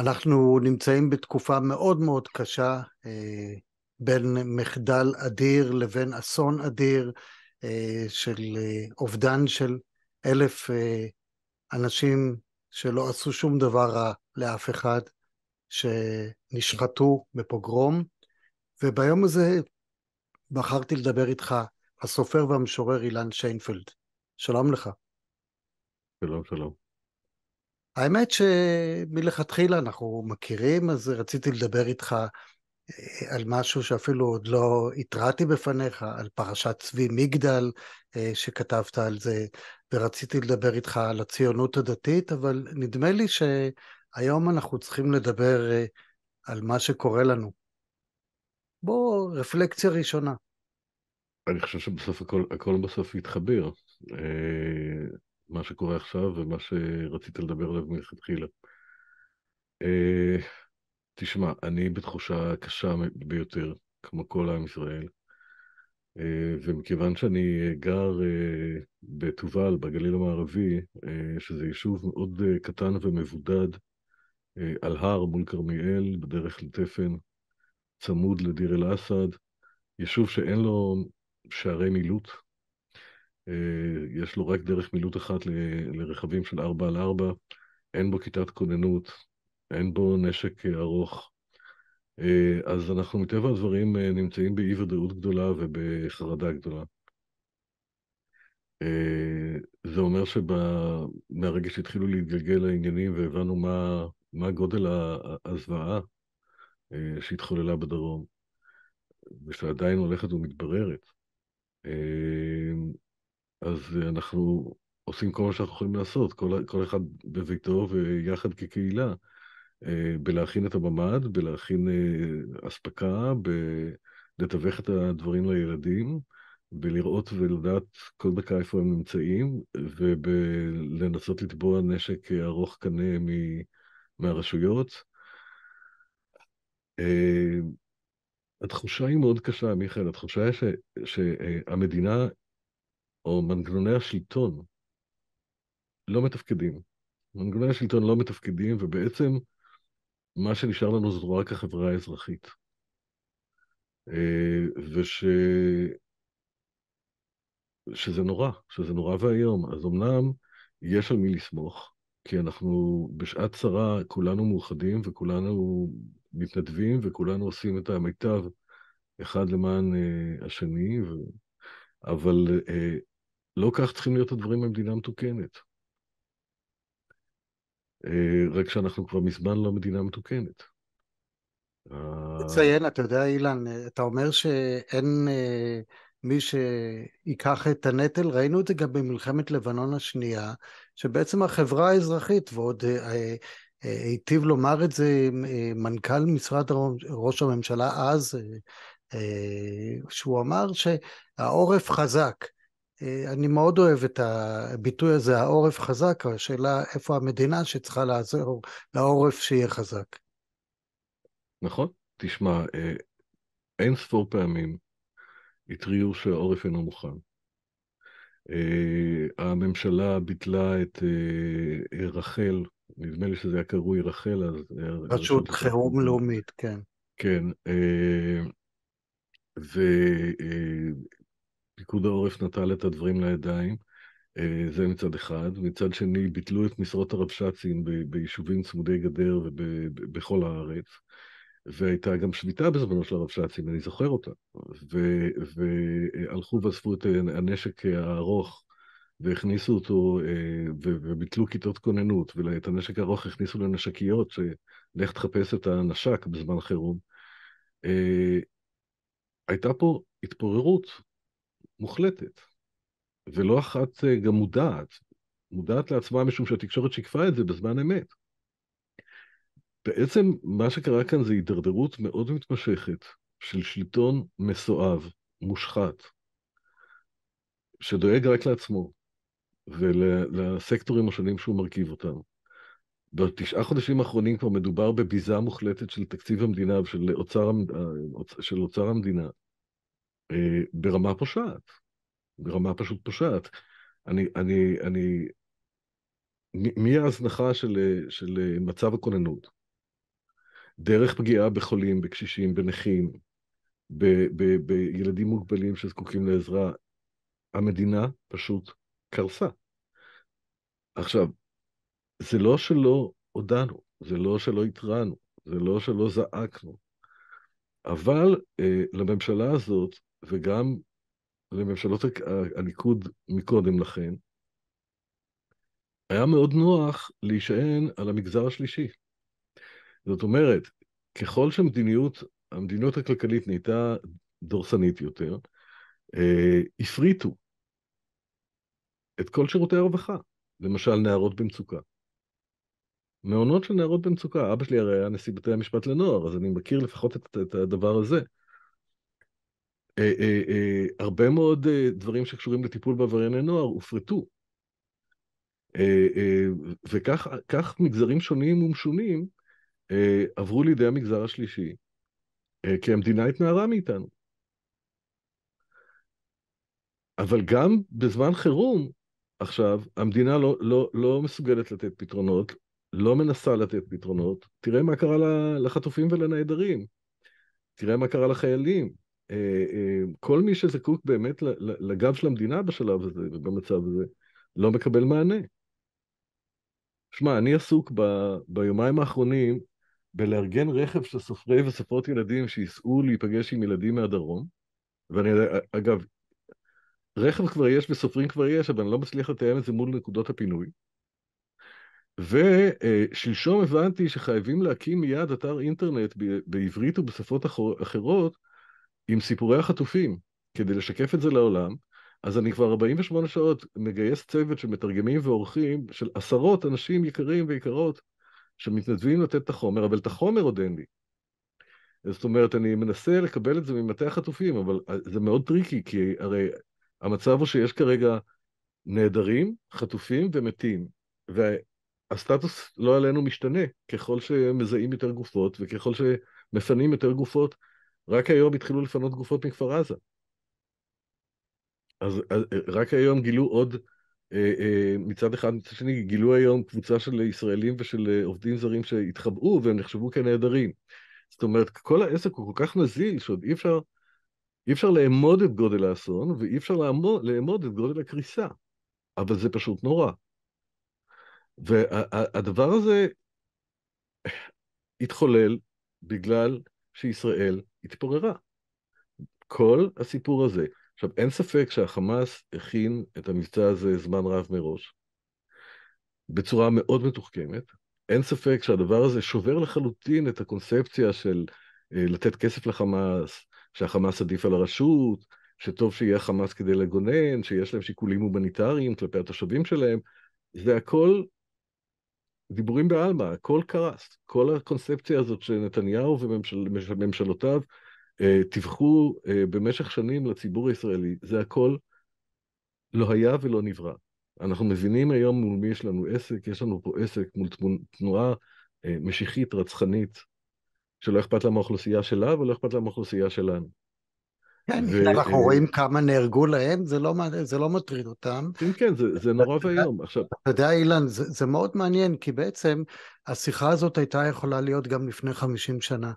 אנחנו נמצאים בתקופה מאוד מאוד קשה אה, בין מחדל אדיר לבין אסון אדיר אה, של אה, אובדן של אלף אנשים שלא עשו שום דבר רע לאף אחד, שנשחטו בפוגרום, וביום הזה בחרתי לדבר איתך, הסופר והמשורר אילן שיינפלד. שלום לך. שלום, שלום. האמת שמלכתחילה אנחנו מכירים, אז רציתי לדבר איתך אה, על משהו שאפילו עוד לא התרעתי בפניך, על פרשת צבי מגדל אה, שכתבת על זה, ורציתי לדבר איתך על הציונות הדתית, אבל נדמה לי שהיום אנחנו צריכים לדבר אה, על מה שקורה לנו. בוא, רפלקציה ראשונה. אני חושב שבסוף הכל, הכל בסוף יתחבר. מה שקורה עכשיו ומה שרצית לדבר עליו מלכתחילה. Uh, תשמע, אני בתחושה קשה ביותר, כמו כל עם ישראל, uh, ומכיוון שאני גר uh, אה, בתובל, בגליל המערבי, uh, שזה יישוב מאוד uh, קטן ומבודד, uh, על הר מול כרמיאל, בדרך לתפן, צמוד לדיר אל-אסד, יישוב שאין לו שערי מילוט, אה, יש לו רק דרך מילוט אחת ל- לרכבים של 4 על 4, אין בו כיתת כוננות, אין בו נשק ארוך. אה, אז אנחנו מטבע הדברים אה, נמצאים באי ודאות גדולה ובחרדה גדולה. זה אומר שמהרגע שהתחילו להתגלגל העניינים והבנו מה, מה גודל הזוועה שהתחוללה בדרום, ושעדיין הולכת ומתבררת, אז אה, אנחנו עושים כל מה שאנחנו יכולים לעשות, כל, כל אחד בביתו ויחד כקהילה, אה, בלהכין את הממ"ד, בלהכין אה, אספקה, בלתווך את הדברים לילדים, בלראות ולדעת כל דקה איפה הם נמצאים, ובלנסות לתבוע נשק ארוך קנה מ... מהרשויות. התחושה היא מאוד קשה, מיכאל, התחושה היא ש... שהמדינה או מנגנוני השלטון לא מתפקדים. מנגנוני השלטון לא מתפקדים, ובעצם מה שנשאר לנו זאת רק החברה האזרחית. אה, וש... שזה נורא, שזה נורא ואיום. אז אמנם יש על מי לסמוך, כי אנחנו בשעת צרה כולנו מאוחדים וכולנו מתנדבים וכולנו עושים את המיטב אחד למען אה, השני, ו... אבל אה, לא כך צריכים להיות הדברים במדינה מתוקנת. אה, רק שאנחנו כבר מזמן לא מדינה מתוקנת. אה, תציין, אתה יודע אילן, אתה אומר שאין אה, מי שיקח את הנטל, ראינו את זה גם במלחמת לבנון השנייה, שבעצם החברה האזרחית, ועוד היטיב לומר את זה מנכ"ל משרד ראש הממשלה אז, שהוא אמר שהעורף חזק. אה, אני מאוד אוהב את הביטוי הזה, העורף חזק, השאלה איפה המדינה שצריכה לעזור לעורף שיהיה חזק. נכון, תשמע, אה, אין ספור פעמים התריעו שהעורף אינו מוכן. אה, הממשלה ביטלה את רח"ל, נדמה לי שזה היה קרוי רח"ל אז. רשות חירום לאומית, כן. כן, ו... פיקוד העורף נטל את הדברים לידיים, אה, זה מצד אחד. מצד שני, ביטלו את משרות הרבש"צים ביישובים צמודי גדר ובכל הארץ. והייתה גם שביתה בזמנו של הרבש"צים, אני זוכר אותה. והלכו ואספו את הנשק הארוך והכניסו אותו, אה, וביטלו כיתות כוננות, ואת הנשק הארוך הכניסו לנשקיות, שלך תחפש את הנשק בזמן חירום. אה, הייתה פה התפוררות מוחלטת, ולא אחת אה, גם מודעת, מודעת לעצמה משום שהתקשורת שיקפה את זה בזמן אמת. בעצם מה שקרה כאן זה הידרדרות מאוד מתמשכת של שלטון מסואב, מושחת, שדואג רק לעצמו ולסקטורים השונים שהוא מרכיב אותם. בתשעה חודשים האחרונים כבר מדובר בביזה מוחלטת של תקציב המדינה ושל אוצר, אה, של אוצר המדינה. אה, ברמה פושעת, ברמה פשוט פושעת. אני, אני, אני, מההזנחה של, אה, של אה, מצב הכוננות, דרך פגיעה בחולים, בקשישים, בנכים, ב, ב, בילדים מוגבלים שזקוקים לעזרה, המדינה פשוט קרסה. עכשיו, זה לא שלא הודענו, זה לא שלא התרענו, זה לא שלא זעקנו, אבל אה, לממשלה הזאת וגם לממשלות הליכוד מקודם לכן, היה מאוד נוח להישען על המגזר השלישי. זאת אומרת, ככל שהמדיניות, המדיניות הכלכלית נהייתה דורסנית יותר, אה, הפריטו את כל שירותי הרווחה, למשל נערות במצוקה. מעונות של נערות במצוקה, אבא שלי הרי היה נשיא בתי המשפט לנוער, אז אני מכיר לפחות את, את הדבר הזה. אה, אה, אה, הרבה מאוד דברים שקשורים לטיפול בעברייני נוער הופרטו. וכך מגזרים שונים ומשונים עברו לידי המגזר השלישי, כי המדינה התנערה מאיתנו. אבל גם בזמן חירום, עכשיו, המדינה לא, לא, לא מסוגלת לתת פתרונות, לא מנסה לתת פתרונות. תראה מה קרה לחטופים ולנעדרים, תראה מה קרה לחיילים, אה, אה, כל מי שזקוק באמת לגב של המדינה בשלב הזה ובמצב הזה, לא מקבל מענה. שמע, אני עסוק ב, ביומיים האחרונים בלארגן רכב של סופרי וסופרות ילדים שייסעו להיפגש עם ילדים מהדרום, ואני, אה, אגב, רכב כבר יש וסופרים כבר יש, אבל אני לא מצליח לתאם את זה מול נקודות הפינוי. ושלשום הבנתי שחייבים להקים מיד אתר אינטרנט בעברית ובשפות אחרות, עם סיפורי החטופים כדי לשקף את זה לעולם, אז אני כבר 48 שעות מגייס צוות של מתרגמים ועורכים של עשרות אנשים יקרים ויקרות שמתנדבים לתת את החומר, אבל את החומר עוד אין לי. זאת אומרת, אני מנסה לקבל את זה ממטה החטופים, אבל זה מאוד טריקי, כי הרי המצב הוא שיש כרגע נעדרים, חטופים ומתים, והסטטוס לא עלינו משתנה, ככל שמזהים יותר גופות וככל שמפנים יותר גופות, רק היום התחילו לפנות גופות מכפר עזה. אז, אז רק היום גילו עוד, אה, אה, מצד אחד, מצד שני, גילו היום קבוצה של ישראלים ושל אה, עובדים זרים שהתחבאו והם נחשבו כנעדרים. זאת אומרת, כל העסק הוא כל כך נזיל שעוד אי אפשר, אי אפשר לאמוד את גודל האסון ואי אפשר לאמוד, לאמוד את גודל הקריסה. אבל זה פשוט נורא. והדבר וה, הזה התחולל בגלל שישראל התפוררה. כל הסיפור הזה. עכשיו, אין ספק שהחמאס הכין את המבצע הזה זמן רב מראש, בצורה מאוד מתוחכמת. אין ספק שהדבר הזה שובר לחלוטין את הקונספציה של אה, לתת כסף לחמאס, שהחמאס עדיף על הרשות, שטוב שיהיה חמאס כדי לגונן, שיש להם שיקולים הומניטריים כלפי התושבים שלהם. זה הכל דיבורים בעלמא, הכל קרס. כל הקונספציה הזאת שנתניהו וממשלותיו אה, טיווחו אה, במשך שנים לציבור הישראלי, זה הכל לא היה ולא נברא. אנחנו מבינים היום מול מי יש לנו עסק, יש לנו פה עסק מול תנועה אה, משיחית, רצחנית, שלא אכפת לה מהאוכלוסייה שלה ולא אכפת לה מהאוכלוסייה שלנו. כן, אנחנו רואים כמה נהרגו להם, זה לא, זה לא מטריד אותם. כן, כן, זה, זה נורא ואיום. עכשיו... אתה יודע, אילן, זה, זה מאוד מעניין, כי בעצם השיחה הזאת הייתה יכולה להיות גם לפני 50 שנה.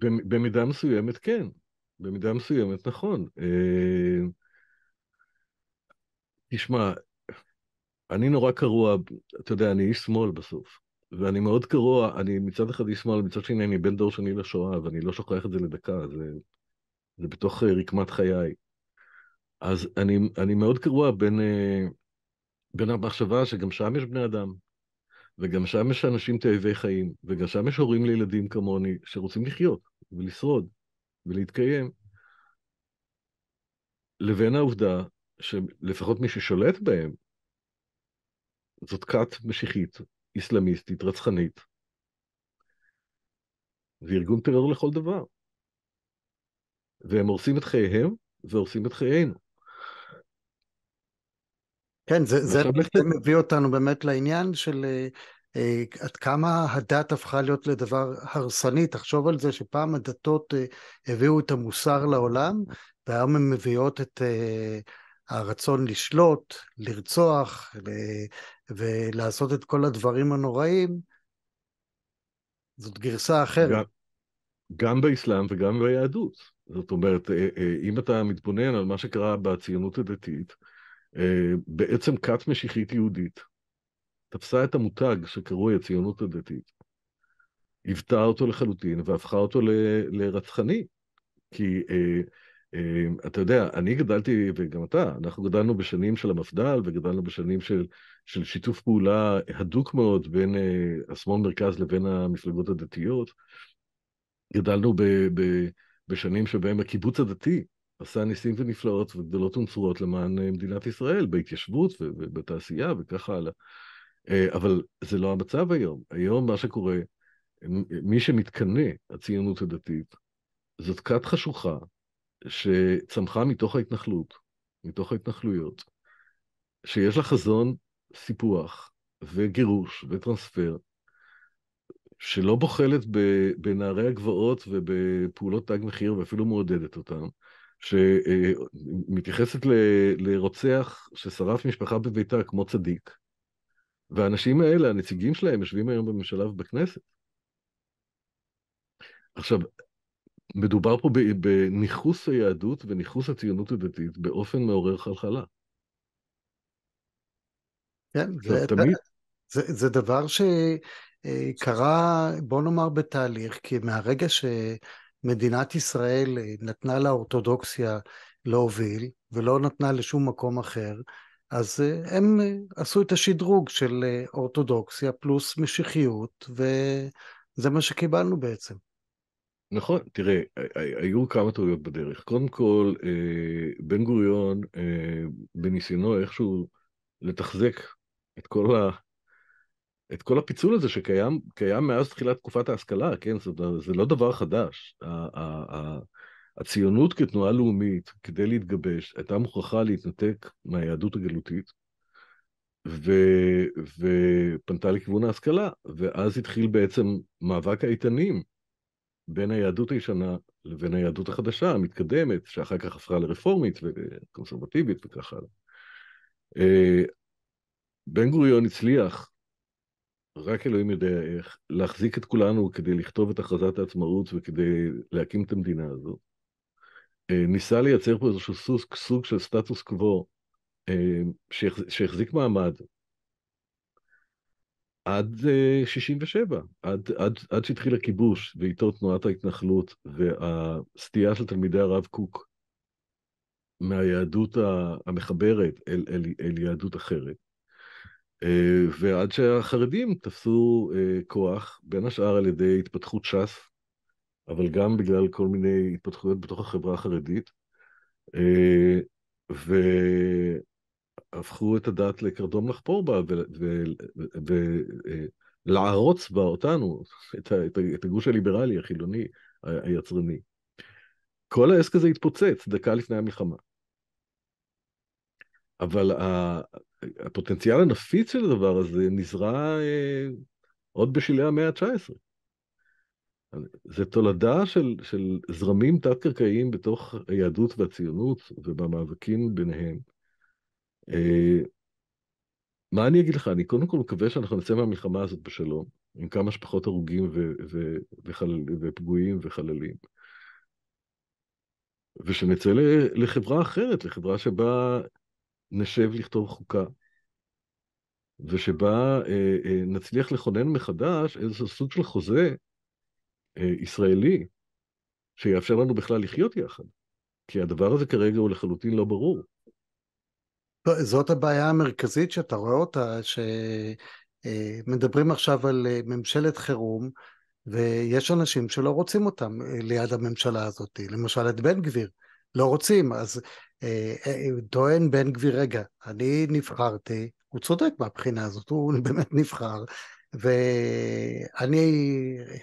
במידה מסוימת כן, במידה מסוימת נכון. אה, תשמע, אני נורא קרוע, אתה יודע, אני איש שמאל בסוף. ואני מאוד קרוע, אני מצד אחד איש שמאל, מצד שני אני בן דור שני לשואה, ואני לא שוכח את זה לדקה, זה, זה בתוך אה, רקמת חיי. אז אני, אני מאוד קרוע בין, אה, בין המחשבה שגם שם יש בני אדם, וגם שם יש אנשים תאבי חיים, וגם שם יש הורים לילדים כמוני שרוצים לחיות ולשרוד ולהתקיים, לבין העובדה שלפחות מי ששולט בהם זאת כת משיחית אסלאמיסטית רצחנית. זה ארגון טרור לכל דבר. והם הורסים את חייהם והורסים את חיינו. כן, זה, זה, לך... זה מביא אותנו באמת לעניין של אה, אה, עד כמה הדת הפכה להיות לדבר הרסני. תחשוב על זה שפעם הדתות אה, הביאו את המוסר לעולם, והיום הן מביאות את... אה, הרצון לשלוט, לרצוח ולעשות את כל הדברים הנוראים, זאת גרסה אחרת. גם, גם באסלאם וגם ביהדות. זאת אומרת, אה, אה, אם אתה מתבונן על מה שקרה בציונות הדתית, אה, בעצם כת משיחית יהודית תפסה את המותג שקרוי הציונות הדתית, היוותה אותו לחלוטין והפכה אותו ל, לרצחני. כי אה, אמ, אתה יודע, אני גדלתי, וגם אתה, אנחנו גדלנו בשנים של המפד"ל וגדלנו בשנים של, של שיתוף פעולה הדוק מאוד בין אה, השמאל-מרכז לבין המפלגות הדתיות. גדלנו ב, ב, בשנים שבהם הקיבוץ הדתי עשה ניסים ונפלאות וגדולות ונצורות למען אה, מדינת ישראל, בהתיישבות ובתעשייה וכך הלאה. אה, אבל זה לא המצב היום. היום מה שקורה, מי שמתקנא, הציונות הדתית, זאת כת חשוכה שצמחה מתוך ההתנחלות, מתוך ההתנחלויות, שיש לה חזון סיפוח וגירוש וטרנספר, שלא בוחלת בנערי הגבעות ובפעולות תג מחיר ואפילו מעודדת אותם, שמתייחסת ל... לרוצח ששרף משפחה בביתה כמו צדיק, והאנשים האלה, הנציגים שלהם, יושבים היום בממשלה ובכנסת. עכשיו, מדובר פה בניכוס היהדות וניכוס הציונות הדתית באופן מעורר חלחלה. כן, זה, תמיד... זה, זה דבר שקרה, בוא נאמר, בתהליך, כי מהרגע שמדינת ישראל אה, נתנה לאורתודוקסיה להוביל, ולא נתנה לשום מקום אחר, אז אה, הם אה, עשו את השדרוג של אורתודוקסיה פלוס משיחיות, וזה מה שקיבלנו בעצם. נכון, תראה, היו כמה טעויות בדרך. קודם כל, אה, בן גוריון, אה, בניסיונו איכשהו לתחזק את כל, ה... את כל הפיצול הזה שקיים קיים מאז תחילת תקופת ההשכלה, כן? זה, זה לא דבר חדש. הציונות כתנועה לאומית, כדי להתגבש, הייתה מוכרחה להתנתק מהיהדות הגלותית, ו, ופנתה לכיוון ההשכלה, ואז התחיל בעצם מאבק האיתנים. בין היהדות הישנה לבין היהדות החדשה, המתקדמת, שאחר כך הפכה לרפורמית וקונסרבטיבית וכך הלאה. אה, בן גוריון הצליח, רק אלוהים יודע איך, להחזיק את כולנו כדי לכתוב את הכרזת העצמאות וכדי להקים את המדינה הזו. אה, ניסה לייצר פה איזשהו סוג, סוג של סטטוס קוו אה, שהחזיק מעמד, עד 67', אה, עד, עד, עד שהתחיל הכיבוש, ואיתו תנועת ההתנחלות והסטייה של תלמידי הרב קוק מהיהדות המחברת אל, אל, אל יהדות אחרת. אה, ועד שהחרדים תפסו אה, כוח, בין השאר על ידי התפתחות ש"ס, אבל גם בגלל כל מיני התפתחויות בתוך החברה החרדית. ו... הפכו את הדת לקרדום לחפור בה ולערוץ בה אותנו, את, את, את הגוש הליברלי, החילוני, היצרני. כל העסק הזה התפוצץ דקה לפני המלחמה. אבל הפוטנציאל הנפיץ של הדבר הזה נזרע אה, עוד בשלהי המאה ה-19. זה תולדה של, של זרמים תת-קרקעיים בתוך היהדות והציונות ובמאבקים ביניהם, אה, מה אני אגיד לך? אני קודם כל מקווה שאנחנו נצא מהמלחמה הזאת בשלום, עם כמה שפחות הרוגים ופגועים וחללים. ושנצא לחברה אחרת, לחברה שבה נשב לכתוב חוקה, ושבה אה, אה, נצליח לכונן מחדש איזשהו סוג של חוזה אה, ישראלי, שיאפשר לנו בכלל לחיות יחד. כי הדבר הזה כרגע הוא לחלוטין לא ברור. לא, זאת הבעיה המרכזית שאתה רואה אותה, שמדברים אה, עכשיו על אה, ממשלת חירום, ויש אנשים שלא רוצים אותם אה, ליד הממשלה הזאת, למשל את בן גביר, לא רוצים, אז טוען בן גביר, רגע, אני נבחרתי, הוא צודק מהבחינה הזאת, הוא באמת נבחר, ואני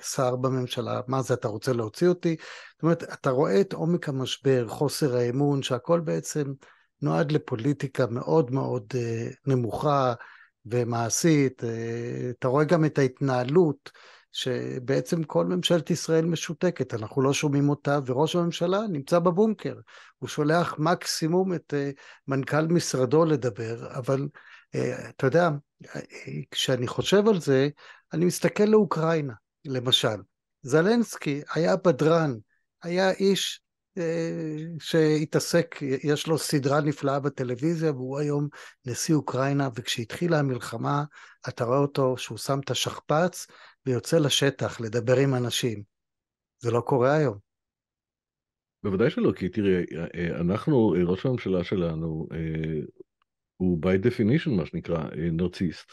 שר בממשלה, מה זה, אתה רוצה להוציא אותי? זאת אומרת, אתה רואה את עומק המשבר, חוסר האמון, שהכל בעצם נועד לפוליטיקה מאוד מאוד אה, נמוכה ומעשית. אה, אתה רואה גם את ההתנהלות, שבעצם כל ממשלת ישראל משותקת, אנחנו לא שומעים אותה, וראש הממשלה נמצא בבונקר. הוא שולח מקסימום את אה, מנכ"ל משרדו לדבר, אבל אתה יודע, כשאני חושב על זה, אני מסתכל לאוקראינה, למשל. זלנסקי היה בדרן, היה איש שהתעסק, יש לו סדרה נפלאה בטלוויזיה והוא היום נשיא אוקראינה וכשהתחילה המלחמה אתה רואה אותו שהוא שם את השכפ"ץ ויוצא לשטח לדבר עם אנשים. זה לא קורה היום. בוודאי שלא, כי תראי, אנחנו, ראש הממשלה שלנו אה, הוא by definition מה שנקרא אה, נרציסט,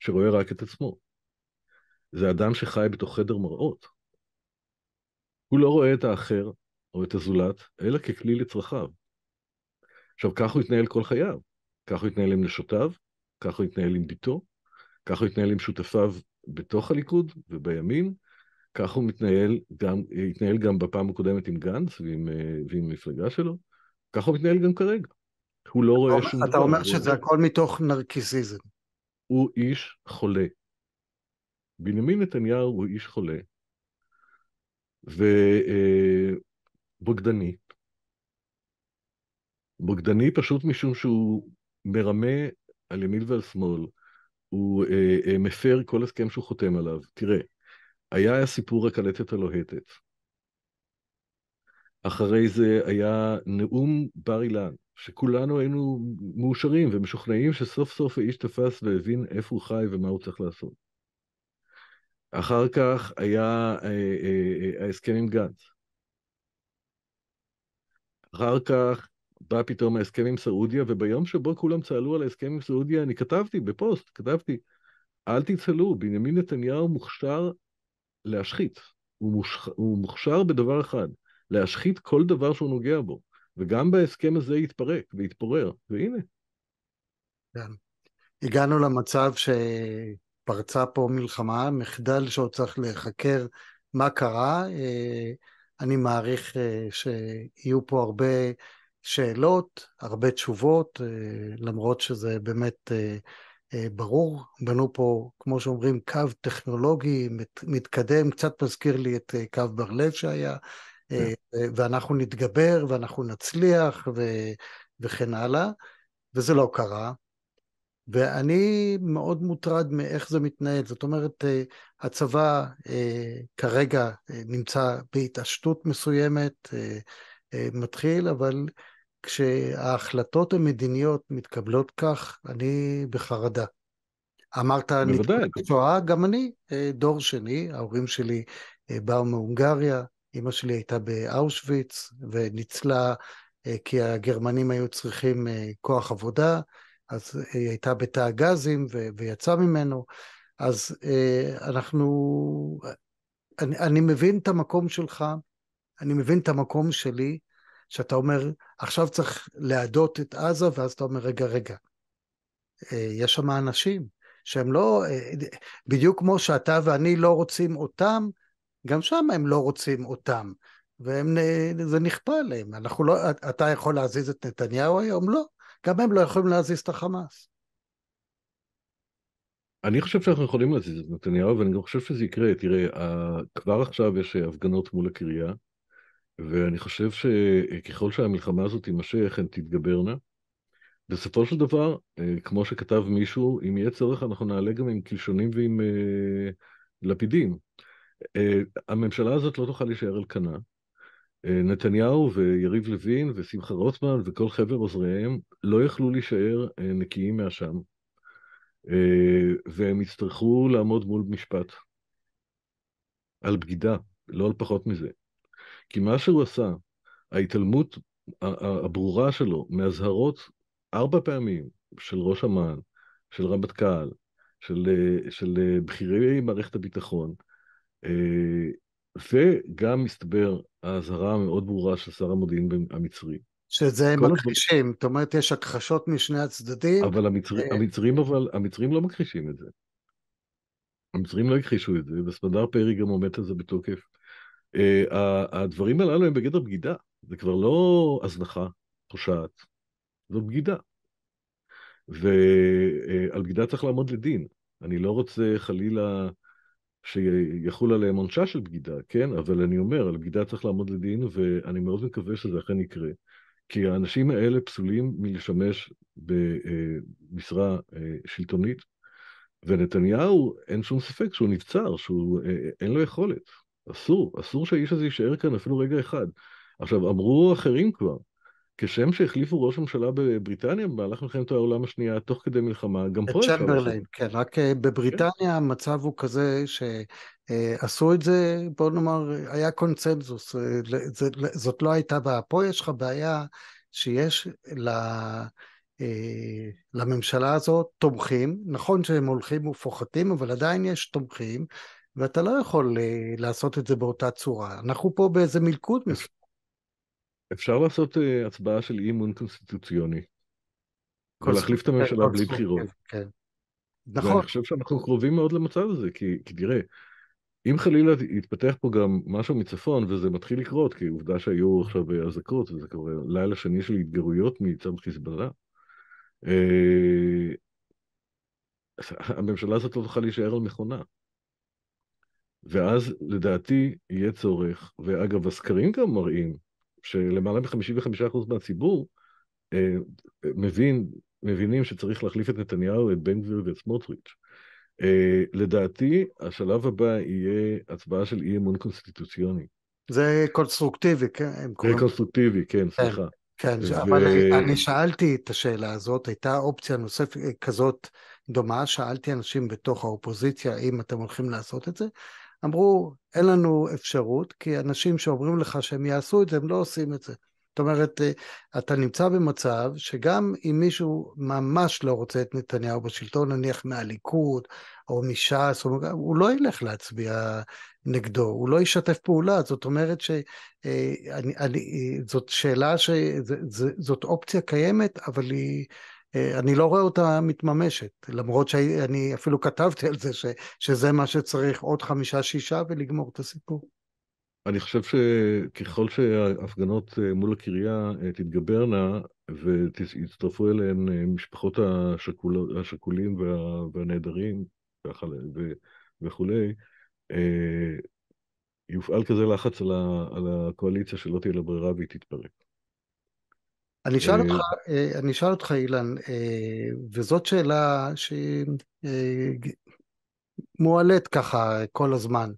שרואה רק את עצמו. זה אדם שחי בתוך חדר מראות. הוא לא רואה את האחר או את הזולת, אלא ככלי לצרכיו. עכשיו, כך הוא התנהל כל חייו. כך הוא התנהל עם נשותיו, כך הוא התנהל עם ביתו, כך הוא התנהל עם שותפיו בתוך הליכוד ובימין, כך הוא מתנהל גם, התנהל גם בפעם הקודמת עם גנץ ועם, אה, ועם מפלגה שלו, כך הוא מתנהל גם כרגע. הוא לא רואה שום דבר. אתה אומר שזה רואה. הכל מתוך נרקיסיזם. הוא איש חולה. בנימין נתניהו הוא איש חולה, ובוגדני. בוגדני פשוט משום שהוא מרמה על ימין ועל שמאל, הוא אה, אה, מפר כל הסכם שהוא חותם עליו. תראה, היה הסיפור הקלטת הלוהטת. אחרי זה היה נאום בר אילן, שכולנו היינו מאושרים ומשוכנעים שסוף סוף האיש תפס והבין איפה הוא חי ומה הוא צריך לעשות. אחר כך היה אה, אה, אה, ההסכם עם גנץ. אחר כך בא פתאום ההסכם עם סעודיה, וביום שבו כולם צהלו על ההסכם עם סעודיה, אני כתבתי בפוסט, כתבתי, אל תצהלו, בנימין נתניהו מוכשר להשחית. הוא, מוש... הוא מוכשר בדבר אחד, להשחית כל דבר שהוא נוגע בו. וגם בהסכם הזה יתפרק ויתפורר, והנה. כן. הגענו למצב ש... פרצה פה מלחמה, מחדל שעוד צריך להיחקר מה קרה. אה, אני מעריך אה, שיהיו פה הרבה שאלות, הרבה תשובות, אה, למרות שזה באמת ברור. בנו פה, כמו שאומרים, קו טכנולוגי מתקדם, קצת מזכיר לי את קו בר לב שהיה, כן. ואנחנו נתגבר ואנחנו נצליח ו... וכן הלאה, וזה לא קרה. ואני מאוד מוטרד מאיך זה מתנהל. זאת אומרת, אה, הצבא אה, כרגע אה, נמצא בהתעשתות מסוימת, מתחיל, אבל כשההחלטות המדיניות מתקבלות כך, אני בחרדה. אמרת ניצועה, גם אני דור שני, ההורים שלי באו מהונגריה, אימא שלי הייתה באושוויץ וניצלה כי הגרמנים היו צריכים כוח עבודה. אז אה, היא הייתה בתא הגזים ויצאה ממנו, אז אה, אנחנו, אני, אני מבין את המקום שלך, אני מבין את המקום שלי, שאתה אומר, עכשיו צריך להדות את עזה, ואז אתה אומר, רגע, רגע, אה, יש שם אנשים שהם לא, בדיוק כמו שאתה ואני לא רוצים אותם, גם שם הם לא רוצים אותם, וזה נכפה עליהם. אנחנו לא, אתה יכול להזיז את נתניהו היום? לא. גם הם לא יכולים להזיז את החמאס. אני חושב שאנחנו יכולים להזיז את נתניהו, ואני גם חושב שזה יקרה. תראה, כבר עכשיו יש אה, הפגנות מול הקריה, ואני חושב שככל שהמלחמה הזאת תימשך, הן תתגברנה. בסופו של דבר, אה, כמו שכתב מישהו, אם יהיה צורך אנחנו נעלה גם עם קלשונים ועם אה, לפידים. הממשלה הזאת לא תוכל להישאר על כנה, אה, נתניהו ויריב לוין ושמחה רוטמן וכל חבר עוזריהם לא יכלו להישאר אה, נקיים מאשם, אה, והם יצטרכו לעמוד מול משפט על בגידה, לא על פחות מזה. כי מה שהוא עשה, ההתעלמות הברורה שלו מאזהרות ארבע פעמים של ראש אמ"ן, של רמטכ"ל, של, של בכירי מערכת הביטחון, וגם מסתבר האזהרה המאוד ברורה של שר המודיעין המצרי. שזה הם מכחישים, זאת אומרת יש הכחשות משני הצדדים. אבל המצרי, אה, המצרים, אבל המצרים לא מכחישים את זה. המצרים לא הכחישו את זה, וסמדר פרי גם עומד על זה בתוקף. אה, הדברים הללו הם בגדר בגידה, זה כבר לא הזנחה פושעת, זו בגידה. ועל אה, בגידה צריך לעמוד לדין. אני לא רוצה חלילה שיחול עליהם עונשה של בגידה, כן? אבל אני אומר, על בגידה צריך לעמוד לדין, ואני מאוד מקווה שזה אכן יקרה. כי האנשים האלה פסולים מלשמש במשרה אה, שלטונית, ונתניהו, אין שום ספק שהוא נבצר, שהוא, אה, אין לו יכולת. אסור, אסור שהאיש הזה יישאר כאן אפילו רגע אחד. עכשיו, אמרו אחרים כבר, כשם שהחליפו ראש ממשלה בבריטניה במהלך מלחמת העולם השנייה, תוך כדי מלחמה, גם פה את צ'מברליין, כן, רק אה, בבריטניה כן. המצב הוא כזה שעשו אה, את זה, בוא נאמר, היה קונצנזוס, אה, זאת לא הייתה בעיה. פה יש לך בעיה שיש לממשלה הזאת תומכים, נכון שהם הולכים ופוחתים, אבל עדיין יש תומכים, ואתה לא יכול לעשות את זה באותה צורה. אנחנו פה באיזה מלכוד מסוים. אפשר לעשות אה, הצבעה של אי-אמון קונסטיטוציוני. ולהחליף את הממשלה אה, בלי בחירות. כן. כן. נכון. ואני חושב שאנחנו קרובים מאוד למצב הזה, כי, תראה, אם חלילה יתפתח פה גם משהו מצפון, וזה מתחיל לקרות, כי עובדה שהיו עכשיו אה, אזעקות, וזה קורה לילה שני של התגרויות מצד חיזבאללה, הממשלה הזאת לא תוכל להישאר על מכונה. ואז לדעתי יהיה צורך, ואגב הסקרים גם מראים שלמעלה מ-55% מהציבור אה, מבין, מבינים שצריך להחליף את נתניהו, את בן גביר ואת סמוטריץ'. אה, לדעתי, השלב הבא יהיה הצבעה של אי אמון קונסטיטוציוני. זה קונסטרוקטיבי, כן? זה קוראים... קונסטרוקטיבי, כן, כן סליחה. כן, ו... אבל אני שאלתי את השאלה הזאת, הייתה אופציה נוספת אה, כזאת דומה, שאלתי אנשים בתוך האופוזיציה אם אתם הולכים לעשות את זה, אמרו, אין לנו אפשרות, כי אנשים שאומרים לך שהם יעשו את זה, הם לא עושים את זה. זאת אומרת, אה, אתה נמצא במצב שגם אם מישהו ממש לא רוצה את נתניהו בשלטון, נניח מהליכוד או מש"ס, הוא לא ילך להצביע נגדו, הוא לא ישתף פעולה. זאת אומרת שזאת אה, שאלה, ש... זאת אופציה קיימת, אבל היא אה, אני לא רואה אותה מתממשת, למרות שאני אפילו כתבתי על זה ש, שזה מה שצריך עוד חמישה-שישה ולגמור את הסיפור. אני חושב שככל שההפגנות אה, מול הקריה אה, תתגברנה ויצטרפו אליהן משפחות השקול, השקולים וה, והנעדרים וכולי, יופעל כזה לחץ על הקואליציה שלא תהיה לה ברירה והיא תתפרק. אני אשאל אה, אותך, אה, אני אשאל אותך אילן, אה, וזאת שאלה שמועלית ככה כל הזמן.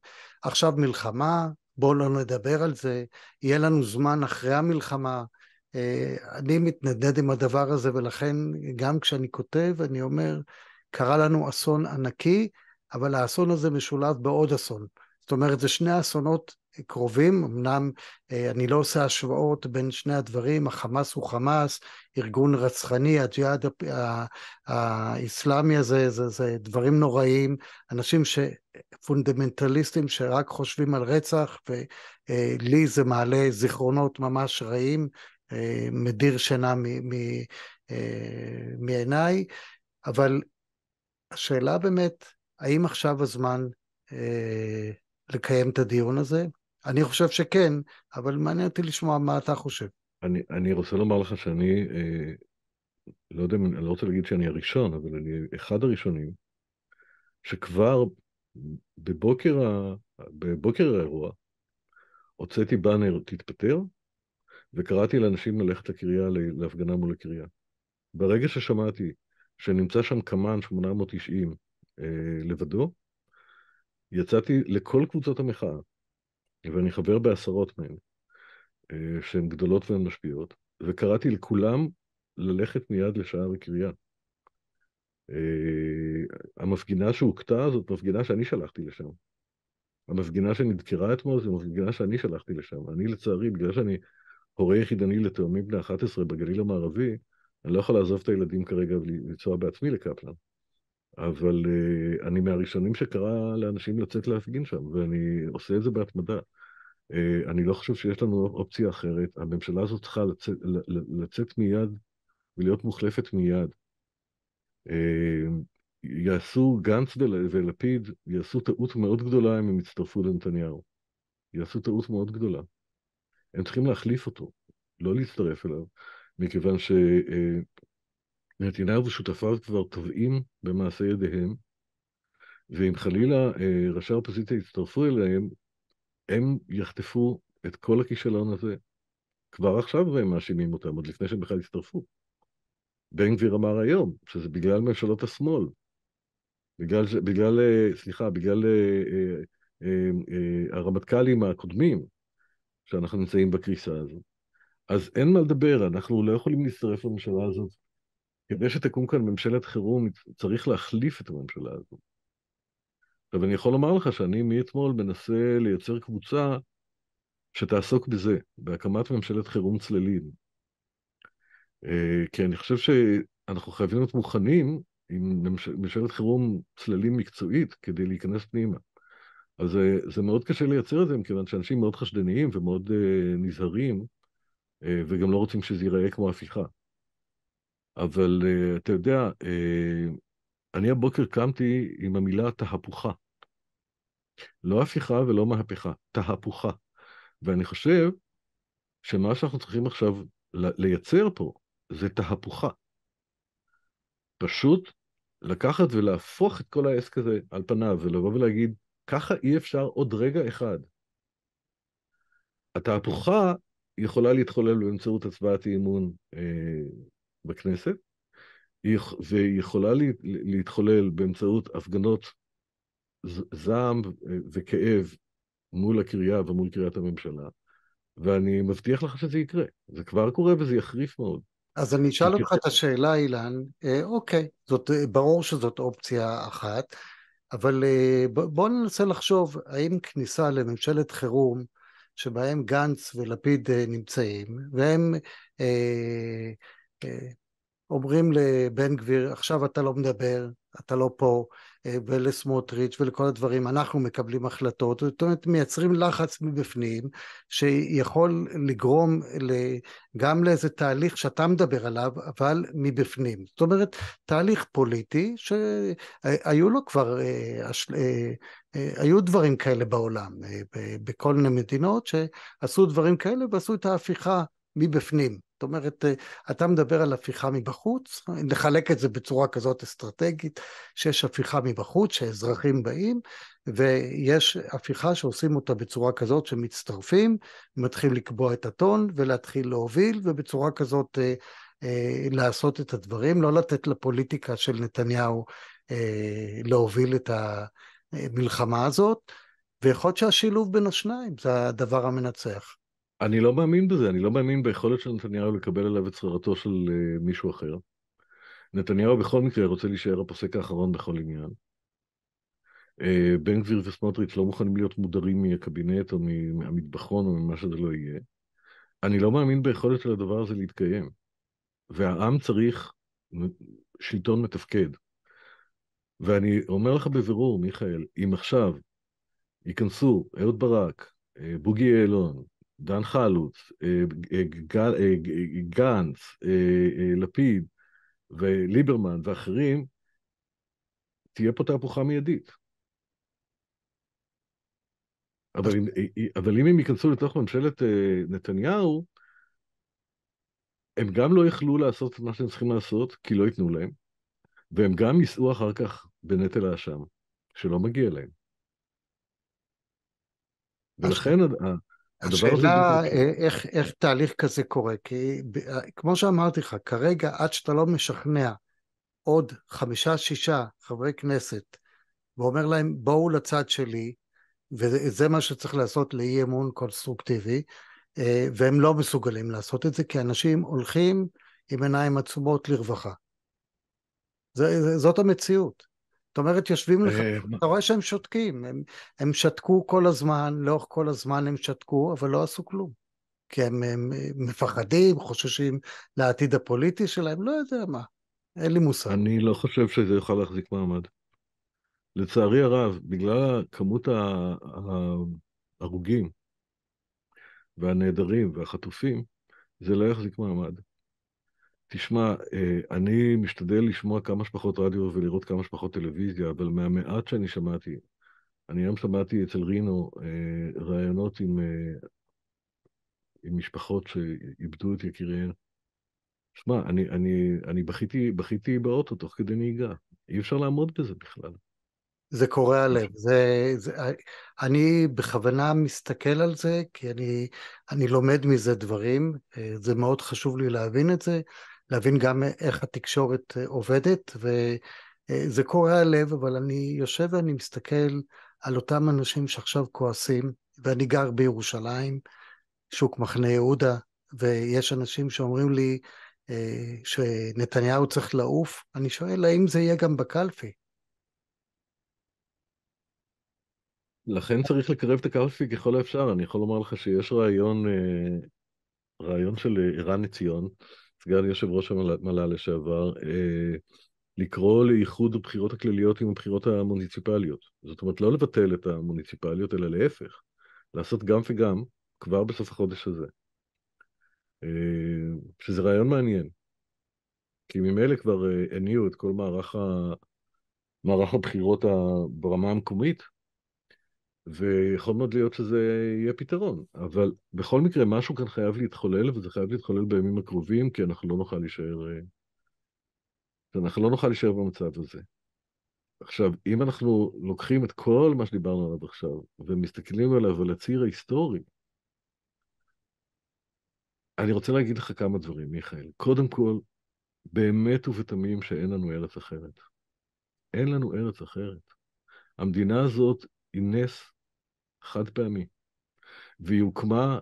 עכשיו מלחמה, בואו לא נדבר על זה, יהיה לנו זמן אחרי המלחמה. אני מתנדנד עם הדבר הזה, ולכן גם כשאני כותב, אני אומר, קרה לנו אסון ענקי, אבל האסון הזה משולב בעוד אסון. זאת אומרת, זה שני אסונות קרובים, אמנם אה, אני לא עושה השוואות בין שני הדברים, החמאס הוא חמאס, ארגון רצחני, הג'יהאד האיסלאמי הזה, זה, זה דברים נוראיים, אנשים פונדמנטליסטים שרק חושבים על רצח, ולי אה, זה מעלה זיכרונות ממש רעים, אה, מדיר שינה מעיניי, אבל השאלה באמת, האם עכשיו הזמן לקיים את הדיון הזה? אני חושב שכן, אבל מעניין אותי לשמוע מה אתה חושב. אני, אני רוצה לומר לך שאני, אה, לא יודע, אני לא רוצה להגיד שאני הראשון, אבל אני אחד הראשונים, שכבר בבוקר, ה, בבוקר האירוע הוצאתי באנר תתפטר, וקראתי לאנשים ללכת לקריה, להפגנה מול הקריה. ברגע ששמעתי שנמצא שם קמ"ן 890 אה, לבדו, יצאתי לכל קבוצות המחאה ואני חבר בעשרות מהן, אה, שהן גדולות והן משפיעות, וקראתי לכולם ללכת מיד לשער הקריאה. אה, המפגינה שהוכתה זאת מפגינה שאני שלחתי לשם. המפגינה שנדקרה אתמול זו מפגינה שאני שלחתי לשם. אני לצערי, בגלל שאני הורה יחידני לתאומים בני 11 בגליל המערבי, אני לא יכול לעזוב את הילדים כרגע ולנסוע בעצמי לקפלן. אבל uh, אני מהראשונים שקרא לאנשים לצאת להפגין שם, ואני עושה את זה בהתמדה. Uh, אני לא חושב שיש לנו אופציה אחרת. הממשלה הזאת צריכה לצאת, לצאת מיד ולהיות מוחלפת מיד. Uh, יעשו גנץ ולפיד, יעשו טעות מאוד גדולה אם הם יצטרפו לנתניהו. יעשו טעות מאוד גדולה. הם צריכים להחליף אותו, לא להצטרף אליו, מכיוון ש... Uh, נתניהו ושותפיו כבר טובעים במעשה ידיהם, ואם חלילה אה, ראשי האופוזיציה יצטרפו אליהם, הם יחטפו את כל הכישלון הזה. כבר עכשיו הם מאשימים אותם, עוד לפני שהם בכלל הצטרפו. בן גביר אמר היום שזה בגלל ממשלות השמאל. בגלל, בגלל אה, סליחה, בגלל אה, אה, אה, אה, הרמטכ"לים הקודמים, שאנחנו נמצאים בקריסה הזו. אז אין מה לדבר, אנחנו לא יכולים להצטרף לממשלה הזאת כדי שתקום כאן ממשלת חירום, צריך להחליף את הממשלה הזו. עכשיו, אני יכול לומר לך שאני מאתמול מנסה לייצר קבוצה שתעסוק בזה, בהקמת ממשלת חירום צללים. אה, כי אני חושב שאנחנו חייבים להיות מוכנים עם ממשלת חירום צללים מקצועית כדי להיכנס פנימה. אז זה, אה, זה מאוד קשה לייצר את זה, מכיוון שאנשים מאוד חשדניים ומאוד אה, נזהרים, וגם לא רוצים שזה ייראה כמו הפיכה. אבל אה, אתה יודע, אה, אני הבוקר קמתי עם המילה תהפוכה. לא הפיכה ולא מהפכה, תהפוכה. ואני חושב שמה שאנחנו צריכים עכשיו לייצר פה זה תהפוכה. פשוט לקחת ולהפוך את כל העסק הזה על פניו ולבוא ולהגיד, ככה אי אפשר עוד רגע אחד. התהפוכה יכולה להתחולל באמצעות הצבעת אי אמון אה, בכנסת, זה יכולה להתחולל באמצעות הפגנות זעם אה, וכאב מול הקריה ומול קריית הממשלה, ואני מבטיח לך שזה יקרה. זה כבר קורה וזה יחריף מאוד. אז אני אשאל אותך את השאלה, אילן. אה, אוקיי, זאת, אה, ברור שזאת אופציה אחת, אבל בואו ננסה לחשוב האם כניסה לממשלת חירום, שבהם גנץ ולפיד נמצאים, והם... אה, אומרים לבן גביר, עכשיו אתה לא מדבר, אתה לא פה, אה, ולסמוטריץ' ולכל הדברים, אנחנו מקבלים החלטות, זאת אומרת מייצרים לחץ מבפנים שיכול לגרום גם לאיזה תהליך שאתה מדבר עליו, אבל מבפנים. זאת אומרת, תהליך פוליטי שהיו לו כבר, אה, אה, היו דברים כאלה בעולם, בכל מיני מדינות שעשו דברים כאלה ועשו את ההפיכה מבפנים. זאת אומרת, אה, אתה מדבר על הפיכה מבחוץ, נחלק את זה בצורה כזאת אסטרטגית, שיש הפיכה מבחוץ, שאזרחים באים, ויש הפיכה שעושים אותה בצורה כזאת שמצטרפים, מתחילים לקבוע את הטון ולהתחיל להוביל, ובצורה כזאת אה, אה, לעשות את הדברים, לא לתת לפוליטיקה של נתניהו אה, להוביל את המלחמה הזאת, ויכול להיות שהשילוב בין השניים זה הדבר המנצח. אני לא מאמין בזה, אני לא מאמין ביכולת של נתניהו לקבל עליו את שררתו של אה, מישהו אחר. נתניהו בכל מקרה רוצה להישאר הפוסק האחרון בכל עניין. אה, בן גביר וסמוטריץ' לא מוכנים להיות מודרים מהקבינט או מהמטבחון או ממה שזה לא יהיה. אני לא מאמין ביכולת של הדבר הזה להתקיים. והעם צריך שלטון מתפקד. ואני אומר לך בבירור, מיכאל, אם עכשיו ייכנסו אהוד ברק, אה, בוגי יעלון, דן חלוץ, אה, אה, אה, גנץ, לפיד וליברמן ואחרים, תהיה פה תהפוכה מיידית. אבל אם, אבל אם הם ייכנסו לתוך ממשלת נתניהו, הם גם לא יכלו לעשות את מה שהם צריכים לעשות, כי לא ייתנו להם, והם גם יישאו אחר כך בנטל האשם, שלא מגיע להם. ולכן השאלה אה, איך, איך תהליך כזה קורה, כי אה, כמו שאמרתי לך, כרגע עד שאתה לא משכנע עוד חמישה-שישה חברי כנסת ואומר להם בואו לצד שלי, וזה מה שצריך לעשות לאי אמון קונסטרוקטיבי, אה, והם לא מסוגלים לעשות את זה כי אנשים הולכים עם עיניים עצומות לרווחה. זאת המציאות. זאת אומרת, יושבים לך, אה, אתה רואה שהם שותקים, הם, הם שתקו כל הזמן, לאורך כל הזמן הם שתקו, אבל לא עשו כלום. כי הם, הם מפחדים, חוששים לעתיד הפוליטי שלהם, לא יודע מה, אין לי מושג. אני לא חושב שזה יוכל להחזיק מעמד. לצערי הרב, בגלל כמות ההרוגים והנעדרים והחטופים, זה לא יחזיק מעמד. תשמע, אה, אני משתדל לשמוע כמה שפחות רדיו ולראות כמה שפחות טלוויזיה, אבל מהמעט שאני שמעתי, אני היום שמעתי אצל רינו אה, ראיונות עם, אה, עם משפחות שאיבדו את יקיריהן. שמע, אני, אני, אני בכיתי, בכיתי באוטו תוך כדי נהיגה. אי אפשר לעמוד בזה בכלל. זה קורע לב. זה, זה, אני בכוונה מסתכל על זה, כי אני, אני לומד מזה דברים, זה מאוד חשוב לי להבין את זה. להבין גם איך התקשורת אה, עובדת, וזה אה, קורע לב, אבל אני יושב ואני מסתכל על אותם אנשים שעכשיו כועסים, ואני גר בירושלים, שוק מחנה יהודה, ויש אנשים שאומרים לי אה, שנתניהו צריך לעוף, אני שואל האם זה יהיה גם בקלפי. לכן צריך לקרב את הקלפי ככל האפשר, אני יכול לומר לך שיש רעיון, רעיון של ערן עציון, סגן יושב ראש המל"ל לשעבר, אה, לקרוא לאיחוד הבחירות הכלליות עם הבחירות המוניציפליות. זאת אומרת, לא לבטל את המוניציפליות, אלא להפך, לעשות גם וגם כבר בסוף החודש הזה. אה, שזה רעיון מעניין, כי ממילא כבר אה, הניעו את כל מערך, ה... מערך הבחירות ברמה המקומית, ויכול מאוד להיות שזה יהיה פתרון, אבל בכל מקרה משהו כאן חייב להתחולל, וזה חייב להתחולל בימים הקרובים, כי אנחנו לא נוכל להישאר... אה, אנחנו לא נוכל להישאר במצב הזה. עכשיו, אם אנחנו לוקחים את כל מה שדיברנו עליו עכשיו, ומסתכלים עליו על הציר ההיסטורי, אני רוצה להגיד לך כמה דברים, מיכאל. קודם כל, באמת ובתמים שאין לנו ארץ אחרת. אין לנו ארץ אחרת. המדינה הזאת היא נס חד פעמי. והיא הוקמה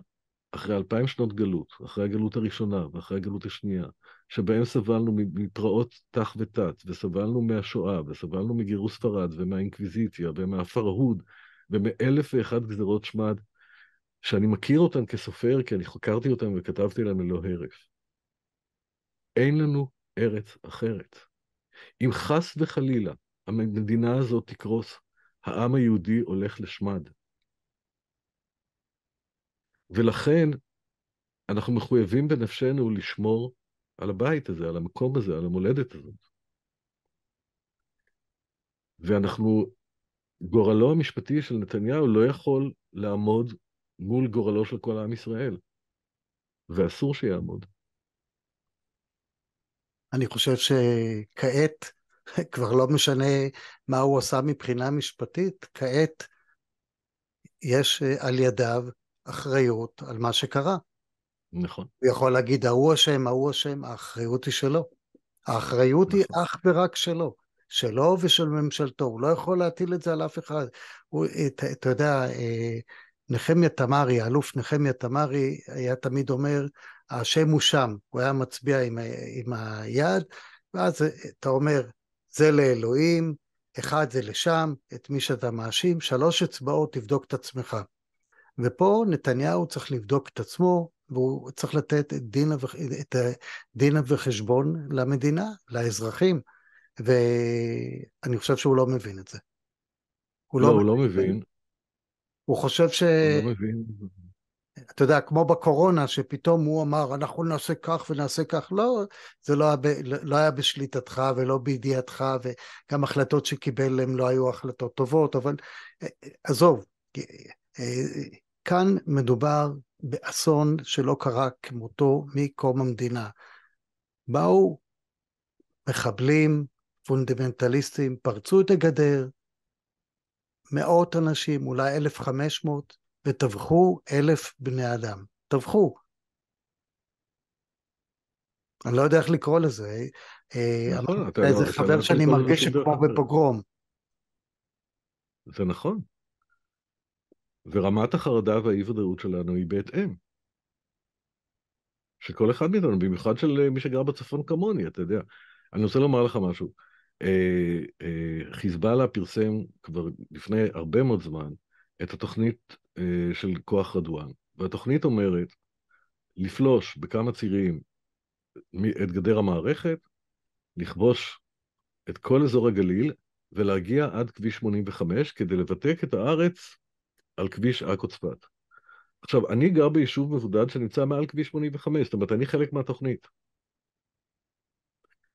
אחרי אלפיים שנות גלות, אחרי הגלות הראשונה ואחרי הגלות השנייה, שבהם סבלנו מפרעות תח ותת, וסבלנו מהשואה, וסבלנו מגירוס ספרד, ומהאינקוויזיציה, ומהפרהוד, ומאלף ואחת גזרות שמד, שאני מכיר אותן כסופר, כי אני חקרתי אותן וכתבתי להן ללא הרף. אין לנו ארץ אחרת. אם חס וחלילה המדינה הזאת תקרוס, העם היהודי הולך לשמד. ולכן אנחנו מחויבים בנפשנו לשמור על הבית הזה, על המקום הזה, על המולדת הזאת. ואנחנו, גורלו המשפטי של נתניהו לא יכול לעמוד מול גורלו של כל עם ישראל, ואסור שיעמוד. אני חושב שכעת, כבר לא משנה מה הוא עשה מבחינה משפטית, כעת יש אה, על ידיו אחריות על מה שקרה. נכון. הוא יכול להגיד, ההוא אשם, ההוא אשם, האחריות היא שלו. האחריות נכון. היא אך ורק שלו. שלו ושל ממשלתו, הוא לא יכול להטיל את זה על אף אחד. הוא, אתה, אתה יודע, אה, נחמיה תמרי, האלוף נחמיה תמרי, היה תמיד אומר, האשם הוא שם, הוא היה מצביע עם, עם היד, ואז אה, אתה אומר, זה לאלוהים, אחד זה לשם, את מי שאתה מאשים, שלוש אצבעות תבדוק את עצמך. ופה נתניהו צריך לבדוק את עצמו, והוא צריך לתת את דין, את דין וחשבון למדינה, לאזרחים, ואני חושב שהוא לא מבין את זה. הוא לא, לא הוא לא מבין. הוא חושב ש... הוא לא מבין. אתה יודע, כמו בקורונה, שפתאום הוא אמר, אנחנו נעשה כך ונעשה כך, לא, זה לא היה, ב, לא היה בשליטתך ולא בידיעתך, וגם החלטות שקיבל הם לא היו החלטות טובות, אבל אה, אה, עזוב, אה, כאן מדובר באסון שלא קרה כמותו מקום המדינה. באו מחבלים, פונדמנטליסטים, פרצו את הגדר, מאות אנשים, אולי 1,500, וטבחו אלף בני אדם. טבחו. אני לא יודע איך לקרוא לזה. אה, נכון, איזה חבר שאני מרגיש שפה בפוגרום. זה נכון, ורמת החרדה והאי-ודאות שלנו היא בהתאם. שכל אחד מאיתנו, במיוחד של אה, מי שגר בצפון כמוני, אתה יודע. אני רוצה לומר לך משהו. אה, אה, חיזבאללה פרסם כבר לפני הרבה מאוד זמן את התוכנית אה, של כוח רדואן, והתוכנית אומרת לפלוש בכמה צירים את גדר המערכת, לכבוש את כל אזור הגליל ולהגיע עד כביש 85 כדי לבטק את הארץ על כביש עכו צפת. עכשיו, אני גר ביישוב מבודד שנמצא מעל כביש 85, זאת אומרת, אני חלק מהתוכנית.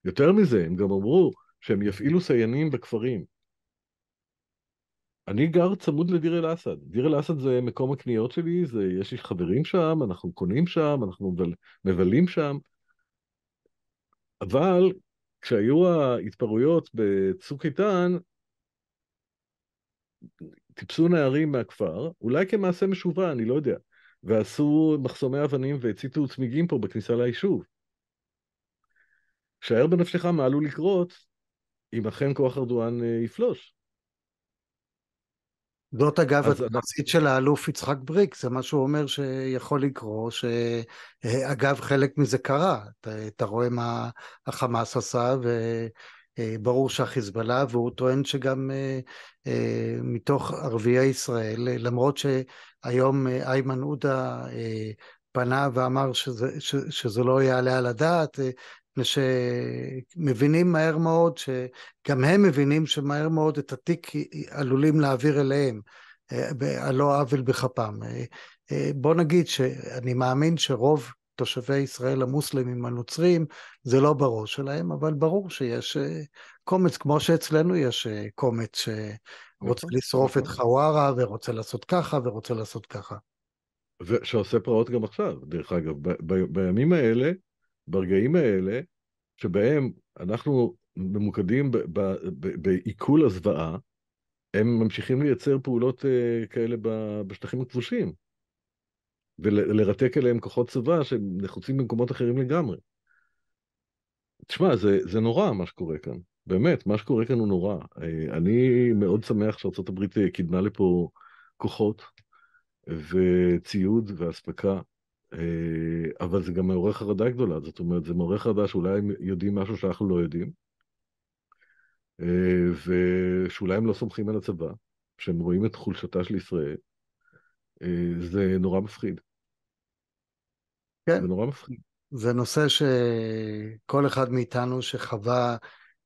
יותר מזה, הם גם אמרו שהם יפעילו סיינים בכפרים. אני גר צמוד לדיר אל-אסד. דיר אל-אסד זה מקום הקניות שלי, זה, יש לי חברים שם, אנחנו קונים שם, אנחנו מבלים שם. אבל כשהיו ההתפרעויות בצוק איתן, טיפסו נערים מהכפר, אולי כמעשה משובה, אני לא יודע, ועשו מחסומי אבנים והציתו צמיגים פה בכניסה ליישוב. שער בנפשך מה עלול לקרות אם אכן כוח ארדואן אה, יפלוש. זאת אגב התנצית אני... של האלוף יצחק בריק, זה מה שהוא אומר שיכול לקרות, שאגב חלק מזה קרה, אתה, אתה רואה מה החמאס עשה, ו... אה, ברור שהחיזבאללה, והוא טוען שגם אה, אה, מתוך ערביי ישראל, למרות שהיום איימן עודה פנה ואמר שזה, ש, שזה לא יעלה על הדעת, שמבינים מהר מאוד, שגם הם מבינים שמהר מאוד את התיק עלולים להעביר אליהם, על לא עוול בכפם. בוא נגיד שאני מאמין שרוב תושבי ישראל המוסלמים הנוצרים, זה לא בראש שלהם, אבל ברור שיש אה, קומץ, כמו שאצלנו יש אה, קומץ שרוצה נכון, לשרוף את נכון. חווארה, ורוצה לעשות ככה, ורוצה לעשות ככה. שעושה פרעות גם עכשיו, דרך אגב. ב- ב- בימים האלה, ברגעים האלה, שבהם אנחנו ממוקדים בעיכול הזוועה, הם ממשיכים לייצר פעולות uh, כאלה בשטחים הכבושים. ולרתק אליהם כוחות צבא שנחוצים במקומות אחרים לגמרי. תשמע, זה, זה נורא מה שקורה כאן, באמת, מה שקורה כאן הוא נורא. אה, אני מאוד שמח שארה"ב אה, קידמה לפה כוחות וציוד ואספקה, אה, אבל זה גם מעורר חרדה גדולה, זאת אומרת, זה מעורר חרדה שאולי הם יודעים משהו שאנחנו לא יודעים, ושאולי הם לא סומכים על הצבא, שהם רואים את חולשתה של ישראל, זה נורא מפחיד. כן. זה נורא מפחיד. זה נושא שכל אחד מאיתנו שחווה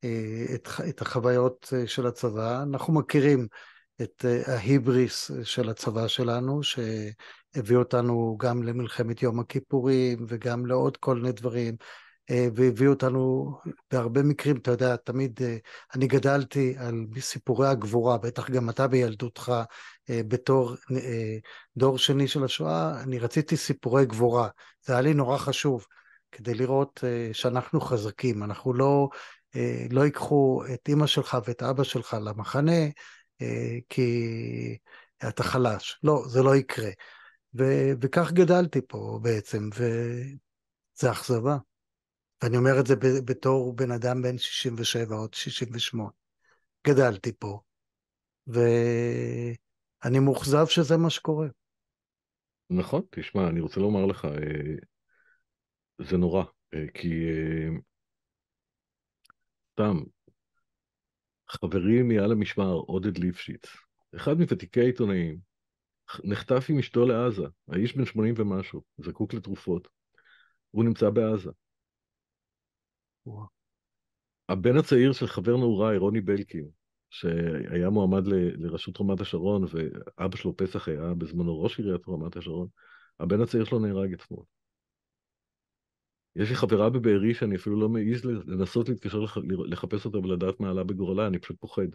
אה, את, את החוויות אה, של הצבא, אנחנו מכירים את אה, ההיבריס אה, של הצבא שלנו, שהביא אותנו גם למלחמת יום הכיפורים וגם לעוד כל מיני דברים. אה, והביא אותנו בהרבה מקרים, אתה יודע, תמיד אה, אני גדלתי על סיפורי הגבורה, בטח גם אתה בילדותך, אה, בתור דור שני של השואה, אני רציתי סיפורי גבורה. זה היה לי נורא חשוב, כדי לראות שאנחנו חזקים, אנחנו לא, לא ייקחו את אימא שלך ואת אבא שלך למחנה, כי אתה חלש. לא, זה לא יקרה. ו- וכך גדלתי פה בעצם, וזה אכזבה. ואני אומר את זה בתור בן אדם בן 67 או 68. גדלתי פה, ואני מאוכזב שזה מה שקורה. נכון, תשמע, אני רוצה לומר לך, אה, זה נורא, אה, כי אה, סתם, חברי מעל המשמר, עודד ליפשיץ, אחד מוותיקי העיתונאים, נחטף עם אשתו לעזה, האיש בן 80 ומשהו, זקוק לתרופות, הוא נמצא בעזה. הבן הצעיר של חבר נעוריי, רוני בלקין, שהיה מועמד ל, לראשות רמת השרון, ואבא שלו פסח היה בזמנו ראש עיריית רמת השרון, הבן הצעיר שלו נהרג אתמול. יש לי חברה בבארי שאני אפילו לא מעז לנסות להתקשר לח... לחפש אותה ולדעת מה עלה בגורלה, אני פשוט פוחד.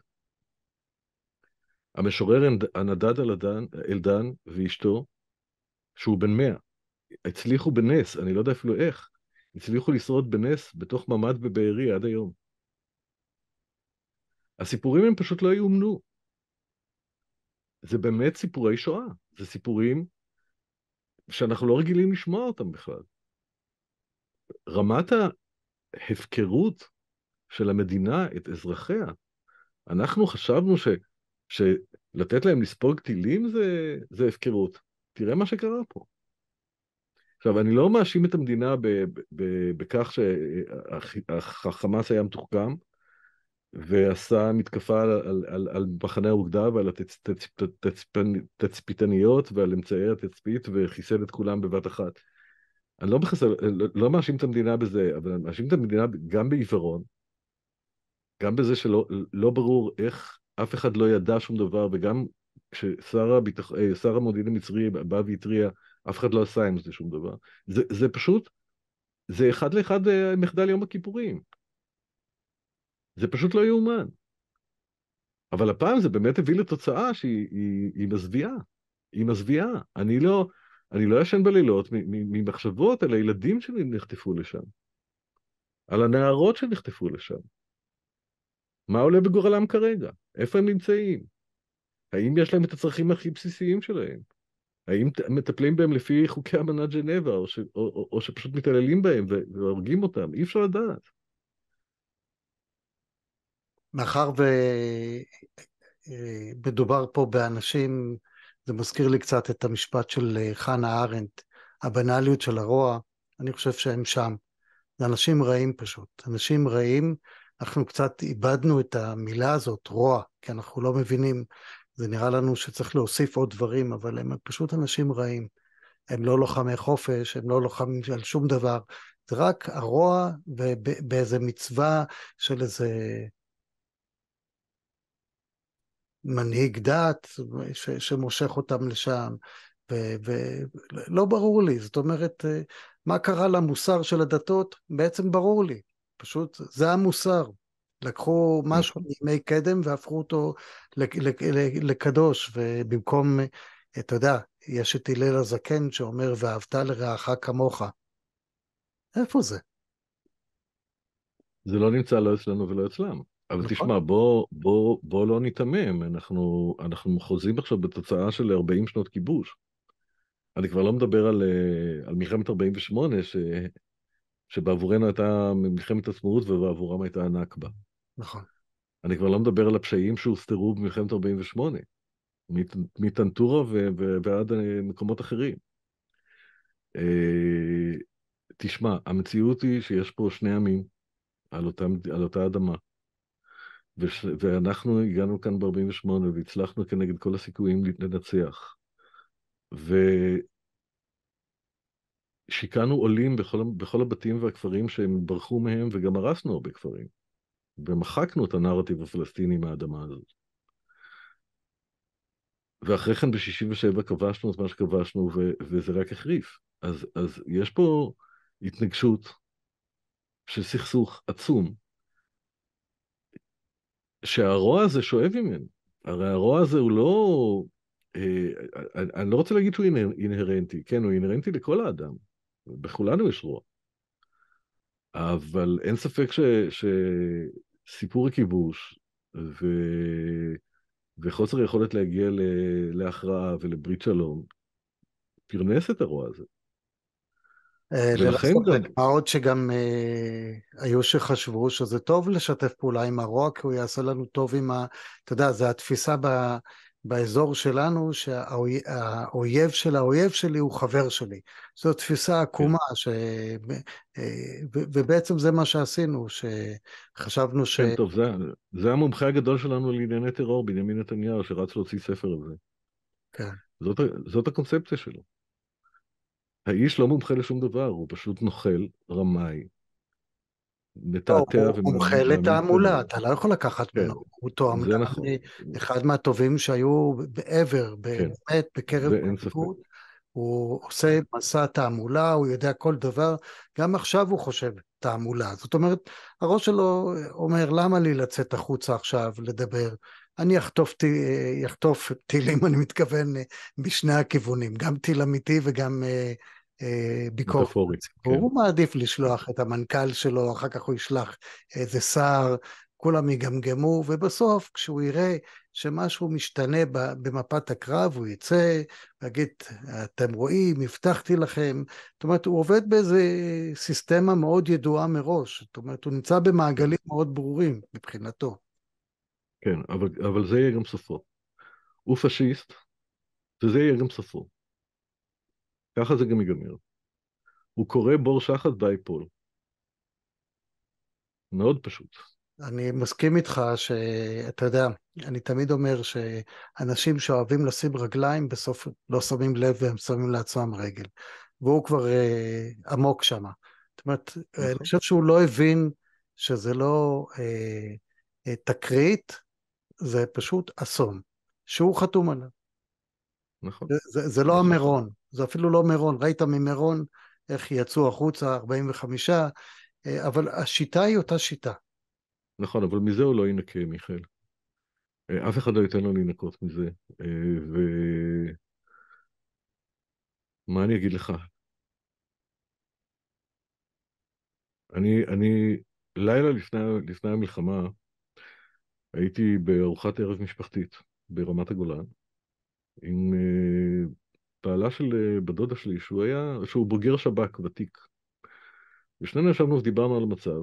המשורר הנדד אלדן, אלדן ואשתו, שהוא בן מאה, הצליחו בנס, אני לא יודע אפילו איך, הצליחו לשרוד בנס בתוך ממ"ד בבארי עד היום. הסיפורים הם פשוט לא יאומנו. זה באמת סיפורי שואה, זה סיפורים שאנחנו לא רגילים לשמוע אותם בכלל. רמת ההפקרות של המדינה את אזרחיה, אנחנו חשבנו ש, שלתת להם לספוג טילים זה, זה הפקרות. תראה מה שקרה פה. עכשיו, אני לא מאשים את המדינה ב- ב- בכך שהחמאס היה מתוחכם ועשה מתקפה על, על, על, על מחנה האוגדה ועל התצפיתניות התצפ, ועל אמצעי התצפית וחיסל את כולם בבת אחת. אני לא, מחסל, לא, לא מאשים את המדינה בזה, אבל אני מאשים את המדינה גם בעיוורון, גם בזה שלא לא ברור איך אף אחד לא ידע שום דבר, וגם כששר הביטח... המודיעין אה, המצרי בא והתריע אף אחד לא עשה עם זה שום דבר. זה, זה פשוט, זה אחד לאחד אה, מחדל יום הכיפורים. זה פשוט לא יאומן. אבל הפעם זה באמת הביא לתוצאה שהיא היא, היא מזוויעה. היא מזוויעה. אני לא, אני לא ישן בלילות ממחשבות על הילדים שנחטפו לשם, על הנערות שנחטפו לשם. מה עולה בגורלם כרגע? איפה הם נמצאים? האם יש להם את הצרכים הכי בסיסיים שלהם? האם מטפלים בהם לפי חוקי אמנת ג'נבה, או, ש, או, או, או שפשוט מתעללים בהם והורגים אותם? אי אפשר לדעת. מאחר ומדובר אה, פה באנשים, זה מזכיר לי קצת את המשפט של אה, חנה ארנדט, הבנאליות של הרוע, אני חושב שהם שם. זה אנשים רעים פשוט. אנשים רעים, אנחנו קצת איבדנו את המילה הזאת, רוע, כי אנחנו לא מבינים זה נראה לנו שצריך להוסיף עוד דברים, אבל הם פשוט אנשים רעים. הם לא לוחמי חופש, הם לא לוחמים על שום דבר, זה רק הרוע באיזה מצווה של איזה מנהיג דת ש, שמושך אותם לשם, ולא ברור לי, זאת אומרת, אה, מה קרה למוסר של הדתות? בעצם ברור לי, פשוט זה המוסר. לקחו נכון. משהו מימי קדם והפכו אותו לקדוש, ובמקום, אתה יודע, יש את הלל הזקן שאומר, ואהבת לרעך כמוך. איפה זה? זה לא נמצא לא אצלנו ולא אצלם. אבל נכון. תשמע, בוא, בוא, בוא לא ניתמם, אנחנו, אנחנו חוזים עכשיו בתוצאה של 40 שנות כיבוש. אני כבר לא מדבר על, אה, על מלחמת 48, ש, שבעבורנו הייתה מלחמת עצמאות ובעבורם הייתה הנכבה. נכון. אני כבר לא מדבר על הפשעים שהוסתרו במלחמת 48, מטנטורה ועד אה, מקומות אחרים. אה, תשמע, המציאות היא שיש פה שני עמים על, אותם, על אותה אדמה, וש, ואנחנו הגענו כאן ב-48 והצלחנו כנגד כל הסיכויים לנצח. ושיכנו עולים בכל, בכל הבתים והכפרים שהם ברחו מהם, וגם הרסנו הרבה כפרים. ומחקנו את הנרטיב הפלסטיני מהאדמה הזאת. ואחרי כן ב-67 כבשנו את מה שכבשנו, ו- וזה רק החריף. אז, אז יש פה התנגשות של סכסוך עצום, שהרוע הזה שואב ממנו. הרי הרוע הזה הוא לא... אה, אני לא רוצה להגיד שהוא אינהרנטי, כן, הוא אינהרנטי לכל האדם. בכולנו יש רוע. אבל אין ספק ש, ש, סיפור הכיבוש ו... וחוסר יכולת להגיע ל... להכרעה ולברית שלום, פרנס את הרוע הזה. אה, ולכן גם... מה עוד שגם אה, היו שחשבו שזה טוב לשתף פעולה עם הרוע, כי הוא יעשה לנו טוב עם ה... אתה יודע, זו התפיסה ב... באזור שלנו שהאויב של האויב שלי הוא חבר שלי. זו תפיסה כן. עקומה, ש... אה, ובעצם זה מה שעשינו, שחשבנו ש... כן, טוב, זה, זה המומחה הגדול שלנו לענייני טרור, בנימין נתניהו, שרץ להוציא ספר על זה. כן. זאת, זאת הקונספציה שלו. האיש לא מומחה לשום דבר, הוא פשוט נוכל, רמאי, מתעתע. הוא מומחה לתעמולה, אתה לא יכול לקחת כן, ממנו. כן. הוא תועמלן, נכון. אחד מהטובים שהיו ever, כן. באמת, בקרב הליכוד. הוא עושה מסע תעמולה, הוא יודע כל דבר, גם עכשיו הוא חושב תעמולה. זאת אומרת, הראש שלו אומר, למה לי לצאת החוצה עכשיו לדבר? אני אחטוף, אחטוף טילים, אני מתכוון, אה, משני הכיוונים, גם טיל אמיתי וגם אה, אה, ביקורת. כן. הוא מעדיף לשלוח את המנכ"ל שלו, אחר כך הוא ישלח איזה שר, כולם יגמגמו, ובסוף כשהוא יראה שמשהו משתנה במפת הקרב, הוא יצא, יגיד, אתם רואים, הבטחתי לכם. זאת אומרת, הוא עובד באיזה סיסטמה מאוד ידועה מראש. זאת אומרת, הוא נמצא במעגלים מאוד ברורים מבחינתו. כן, אבל, אבל זה יהיה גם סופו. הוא פשיסט, וזה יהיה גם סופו. ככה זה גם ייגמר. הוא קורא בור שחת פול. מאוד פשוט. אני מסכים איתך שאתה יודע, אני תמיד אומר שאנשים שאוהבים לשים רגליים בסוף לא שמים לב והם שמים לעצמם רגל. והוא כבר אה, עמוק שם. זאת אומרת, אה, נכון. אני חושב שהוא לא הבין שזה לא אה, אה, תקרית, זה פשוט אסון, שהוא חתום עליו. נכון. זה, זה, זה לא נכון. המירון, זה אפילו לא מירון, ראית ממירון איך יצאו החוצה 45, אה, אבל השיטה היא אותה שיטה. נכון, אבל מזה הוא לא ינקה, מיכאל. אה, אף אחד לא ייתן לו לנקות מזה. אה, ו... מה אני אגיד לך? אני, אני, לילה לפני, לפני המלחמה, הייתי בארוחת ערב משפחתית ברמת הגולן, עם בעלה של אה, בת דודה שלי, שהוא היה, שהוא בוגר שב"כ ותיק. ושנינו ישבנו ודיברנו על המצב,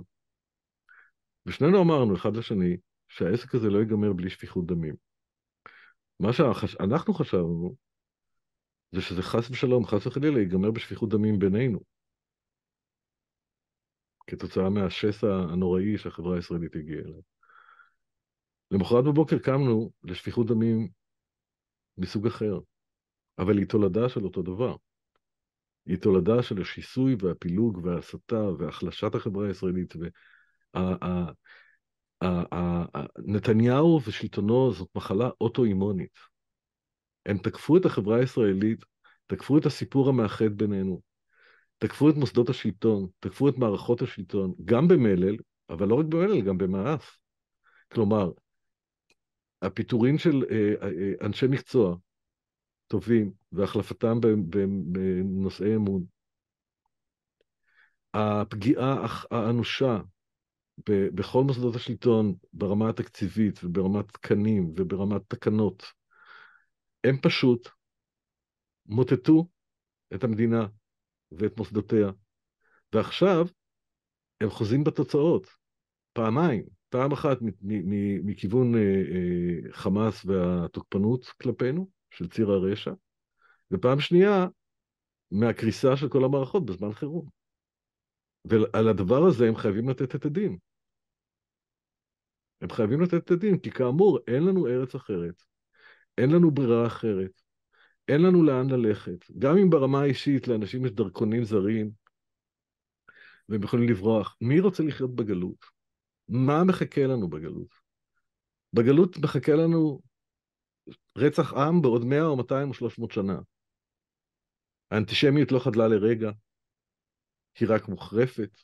ושנינו אמרנו אחד לשני שהעסק הזה לא ייגמר בלי שפיכות דמים. מה שאנחנו חשבנו, זה שזה חס ושלום, חס וחלילה, ייגמר בשפיכות דמים בינינו. כתוצאה מהשסע הנוראי שהחברה הישראלית הגיעה אליו. למחרת בבוקר קמנו לשפיכות דמים מסוג אחר. אבל היא תולדה של אותו דבר. היא תולדה של השיסוי והפילוג וההסתה והחלשת החברה הישראלית. נתניהו ושלטונו זאת מחלה אוטואימונית. הם תקפו את החברה הישראלית, תקפו את הסיפור המאחד בינינו, תקפו את מוסדות השלטון, תקפו את מערכות השלטון, גם במלל, אבל לא רק במלל, גם במאס. כלומר, הפיטורים של אה, אה, אה, אנשי מקצוע, טובים והחלפתם בנושאי אמון. הפגיעה האנושה בכל מוסדות השלטון, ברמה התקציבית וברמת תקנים וברמת תקנות, הם פשוט מוטטו את המדינה ואת מוסדותיה. ועכשיו הם חוזים בתוצאות, פעמיים. פעם אחת מכיוון אה, אה, חמאס והתוקפנות כלפינו, של ציר הרשע, ופעם שנייה, מהקריסה של כל המערכות בזמן חירום. ועל הדבר הזה הם חייבים לתת את הדין. הם חייבים לתת את הדין, כי כאמור, אין לנו ארץ אחרת, אין לנו ברירה אחרת, אין לנו לאן ללכת. גם אם ברמה האישית לאנשים יש דרכונים זרים, והם יכולים לברוח, מי רוצה לחיות בגלות? מה מחכה לנו בגלות? בגלות מחכה לנו רצח עם בעוד 100 או 200 או 300 שנה. האנטישמיות לא חדלה לרגע, היא רק מוחרפת,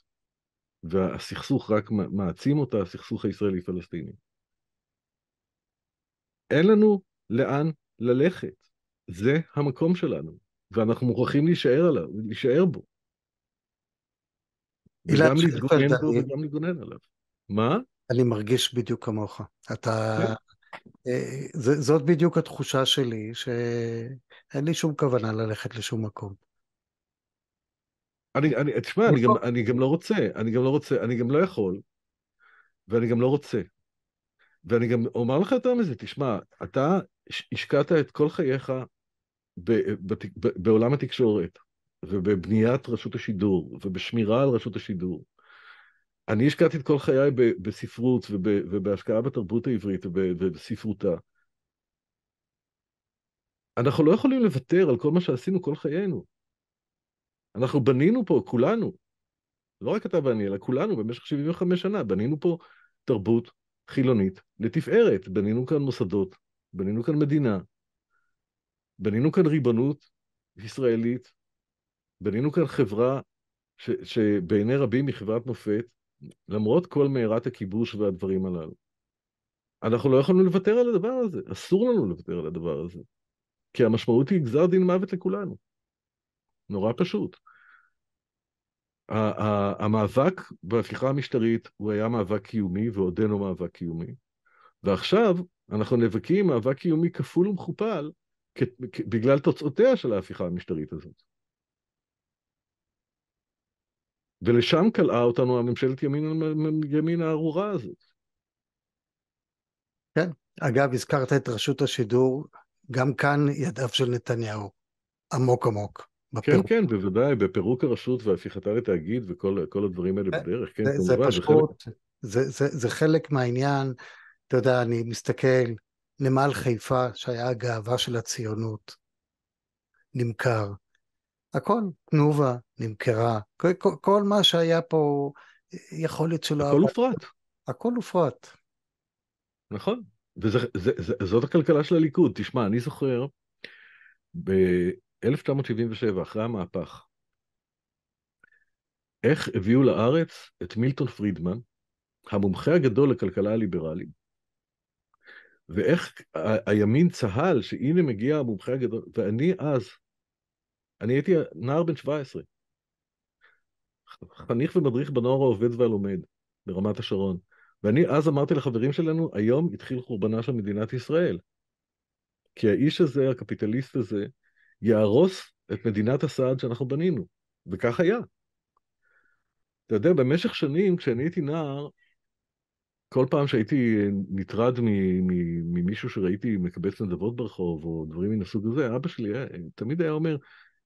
והסכסוך רק מעצים אותה, הסכסוך הישראלי-פלסטיני. אין לנו לאן ללכת, זה המקום שלנו, ואנחנו מוכרחים להישאר, עליו, להישאר בו. וגם להתגונן בו וגם להתגונן עליו. מה? אני מרגיש בדיוק כמוך. אתה, כן. אה, זאת בדיוק התחושה שלי, שאין לי שום כוונה ללכת לשום מקום. אני, אני, תשמע, אני, גם, אני גם לא רוצה, אני גם לא רוצה, אני גם לא יכול, ואני גם לא רוצה. ואני גם אומר לך יותר מזה, תשמע, אתה השקעת את כל חייך ב, ב, ב, בעולם התקשורת, ובבניית רשות השידור, ובשמירה על רשות השידור, אני השקעתי את כל חיי בספרות ובהשקעה בתרבות העברית ובספרותה. אנחנו לא יכולים לוותר על כל מה שעשינו כל חיינו. אנחנו בנינו פה, כולנו, לא רק אתה ואני, אלא כולנו במשך 75 שנה, בנינו פה תרבות חילונית לתפארת. בנינו כאן מוסדות, בנינו כאן מדינה, בנינו כאן ריבונות ישראלית, בנינו כאן חברה ש, שבעיני רבים היא חברת מופת, למרות כל מארת הכיבוש והדברים הללו. אנחנו לא יכולנו לוותר על הדבר הזה, אסור לנו לוותר על הדבר הזה. כי המשמעות היא גזר דין מוות לכולנו. נורא פשוט. המאבק בהפיכה המשטרית הוא היה מאבק קיומי ועודנו מאבק קיומי. ועכשיו אנחנו נאבקים מאבק קיומי כפול ומכופל בגלל תוצאותיה של ההפיכה המשטרית הזאת. ולשם קלעה אותנו הממשלת ימין, ימין הארורה הזאת. כן. אגב, הזכרת את רשות השידור, גם כאן ידיו של נתניהו עמוק עמוק. כן, בפירוק. כן, כן, בוודאי, בפירוק הרשות והפיכתה לתאגיד וכל הדברים האלה בדרך, כן, זה, כמובן. זה פשוט, זה, חלק... זה, זה, זה חלק מהעניין, אתה יודע, אני מסתכל, נמל חיפה, שהיה הגאווה של הציונות, נמכר. הכל, תנובה נמכרה, כל, כל, כל מה שהיה פה, יכול להיות שלא... הכל הופרט. הכל הופרט. נכון, וזאת הכלכלה של הליכוד. תשמע, אני זוכר, ב-1977, אחרי המהפך, איך הביאו לארץ את מילטון פרידמן, המומחה הגדול לכלכלה הליברלית, ואיך הימין צהל שהנה מגיע המומחה הגדול, ואני אז אני הייתי נער בן 17. חניך ומדריך בנוער העובד והלומד ברמת השרון. ואני אז אמרתי לחברים שלנו, היום התחיל חורבנה של מדינת ישראל. כי האיש הזה, הקפיטליסט הזה, יהרוס את מדינת הסעד שאנחנו בנינו. וכך היה. אתה יודע, במשך שנים, כשאני הייתי נער, כל פעם שהייתי נטרד ממישהו שראיתי מקבץ נדבות ברחוב, או דברים מן הסוג הזה, אבא שלי היה, אה, תמיד היה אומר,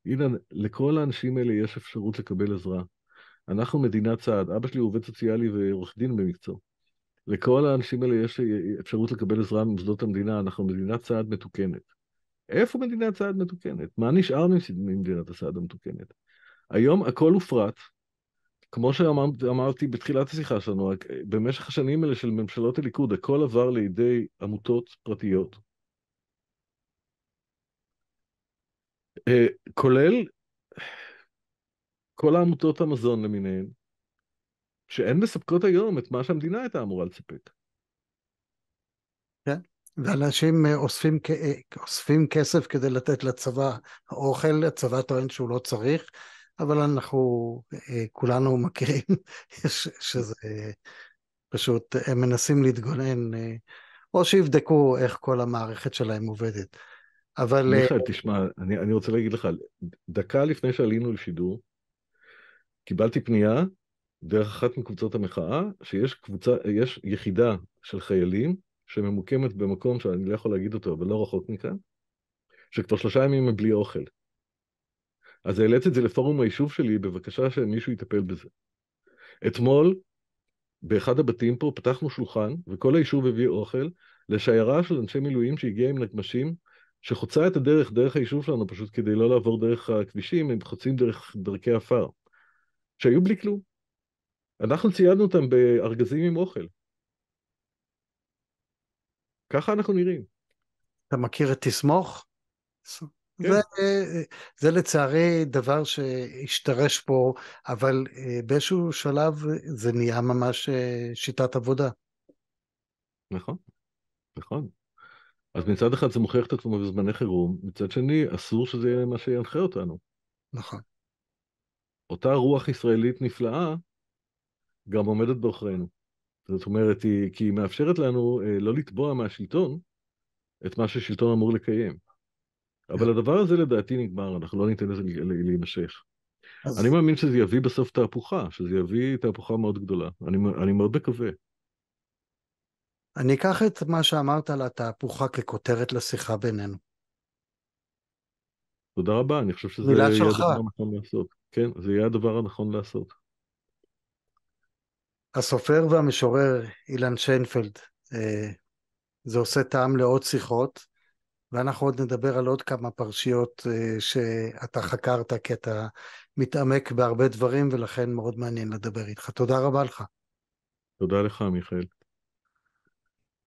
אילן, לכל האנשים האלה יש אפשרות לקבל עזרה. אנחנו מדינת סעד. אבא שלי הוא עובד סוציאלי ועורך דין במקצוע. לכל האנשים האלה יש אפשרות לקבל עזרה ממוסדות המדינה, אנחנו מדינת סעד מתוקנת. איפה מדינת סעד מתוקנת? מה נשאר ממדינת הסעד המתוקנת? היום הכל הופרט, כמו שאמרתי בתחילת השיחה שלנו, אה, במשך השנים האלה של ממשלות הליכוד, הכל עבר לידי עמותות פרטיות, אה, כולל כל העמותות המזון למיניהן, שהן מספקות היום את מה שהמדינה הייתה אמורה לספק. כן, ואנשים אה, אוספים, אה, אוספים כסף כדי לתת לצבא אוכל, הצבא טוען שהוא לא צריך, אבל אנחנו כולנו מכירים שזה פשוט, הם מנסים להתגונן, או שיבדקו איך כל המערכת שלהם עובדת. אבל... אה, מיכאל, תשמע, אני, אני רוצה להגיד לך, דקה לפני שעלינו לשידור, קיבלתי פנייה דרך אחת מקבוצות המחאה, שיש קבוצה, יש יחידה של חיילים שממוקמת במקום שאני לא יכול להגיד אותו, אבל לא רחוק מכאן, שכבר שלושה ימים הם בלי אוכל. אז העליתי את זה לפורום היישוב שלי, בבקשה שמישהו יטפל בזה. אתמול, באחד הבתים פה, פתחנו שולחן, וכל היישוב הביא אוכל לשיירה של אנשי מילואים שהגיעה עם נגמשים שחוצה את הדרך, דרך היישוב שלנו, פשוט כדי לא לעבור דרך הכבישים, הם חוצים דרך דרכי עפר, שהיו בלי כלום. אנחנו ציידנו אותם בארגזים עם אוכל. ככה אנחנו נראים. אתה מכיר את תסמוך? כן. זה, זה לצערי דבר שהשתרש פה, אבל אה, באיזשהו שלב זה נהיה ממש אה, שיטת עבודה. נכון, נכון. אז מצד אחד זה מוכיח את עצמו בזמני חירום, מצד שני אסור שזה יהיה מה שינחה אותנו. נכון. אותה רוח ישראלית נפלאה גם עומדת בעוכרינו. זאת אומרת, היא, כי היא מאפשרת לנו אה, לא לתבוע מהשלטון את מה ששלטון אמור לקיים. אבל הדבר הזה לדעתי נגמר, אנחנו לא ניתן לזה להימשך. אז... אני מאמין שזה יביא בסוף תהפוכה, שזה יביא תהפוכה מאוד גדולה. אני, אני מאוד מקווה. אני אקח את מה שאמרת על התהפוכה ככותרת לשיחה בינינו. תודה רבה, אני חושב שזה יהיה הדבר הנכון לעשות. כן, זה יהיה הדבר הנכון לעשות. הסופר והמשורר אילן שיינפלד, אה, זה עושה טעם לעוד שיחות, ואנחנו עוד נדבר על עוד כמה פרשיות אה, שאתה חקרת, כי אתה מתעמק בהרבה דברים, ולכן מאוד מעניין לדבר איתך. תודה רבה לך. תודה לך, מיכאל.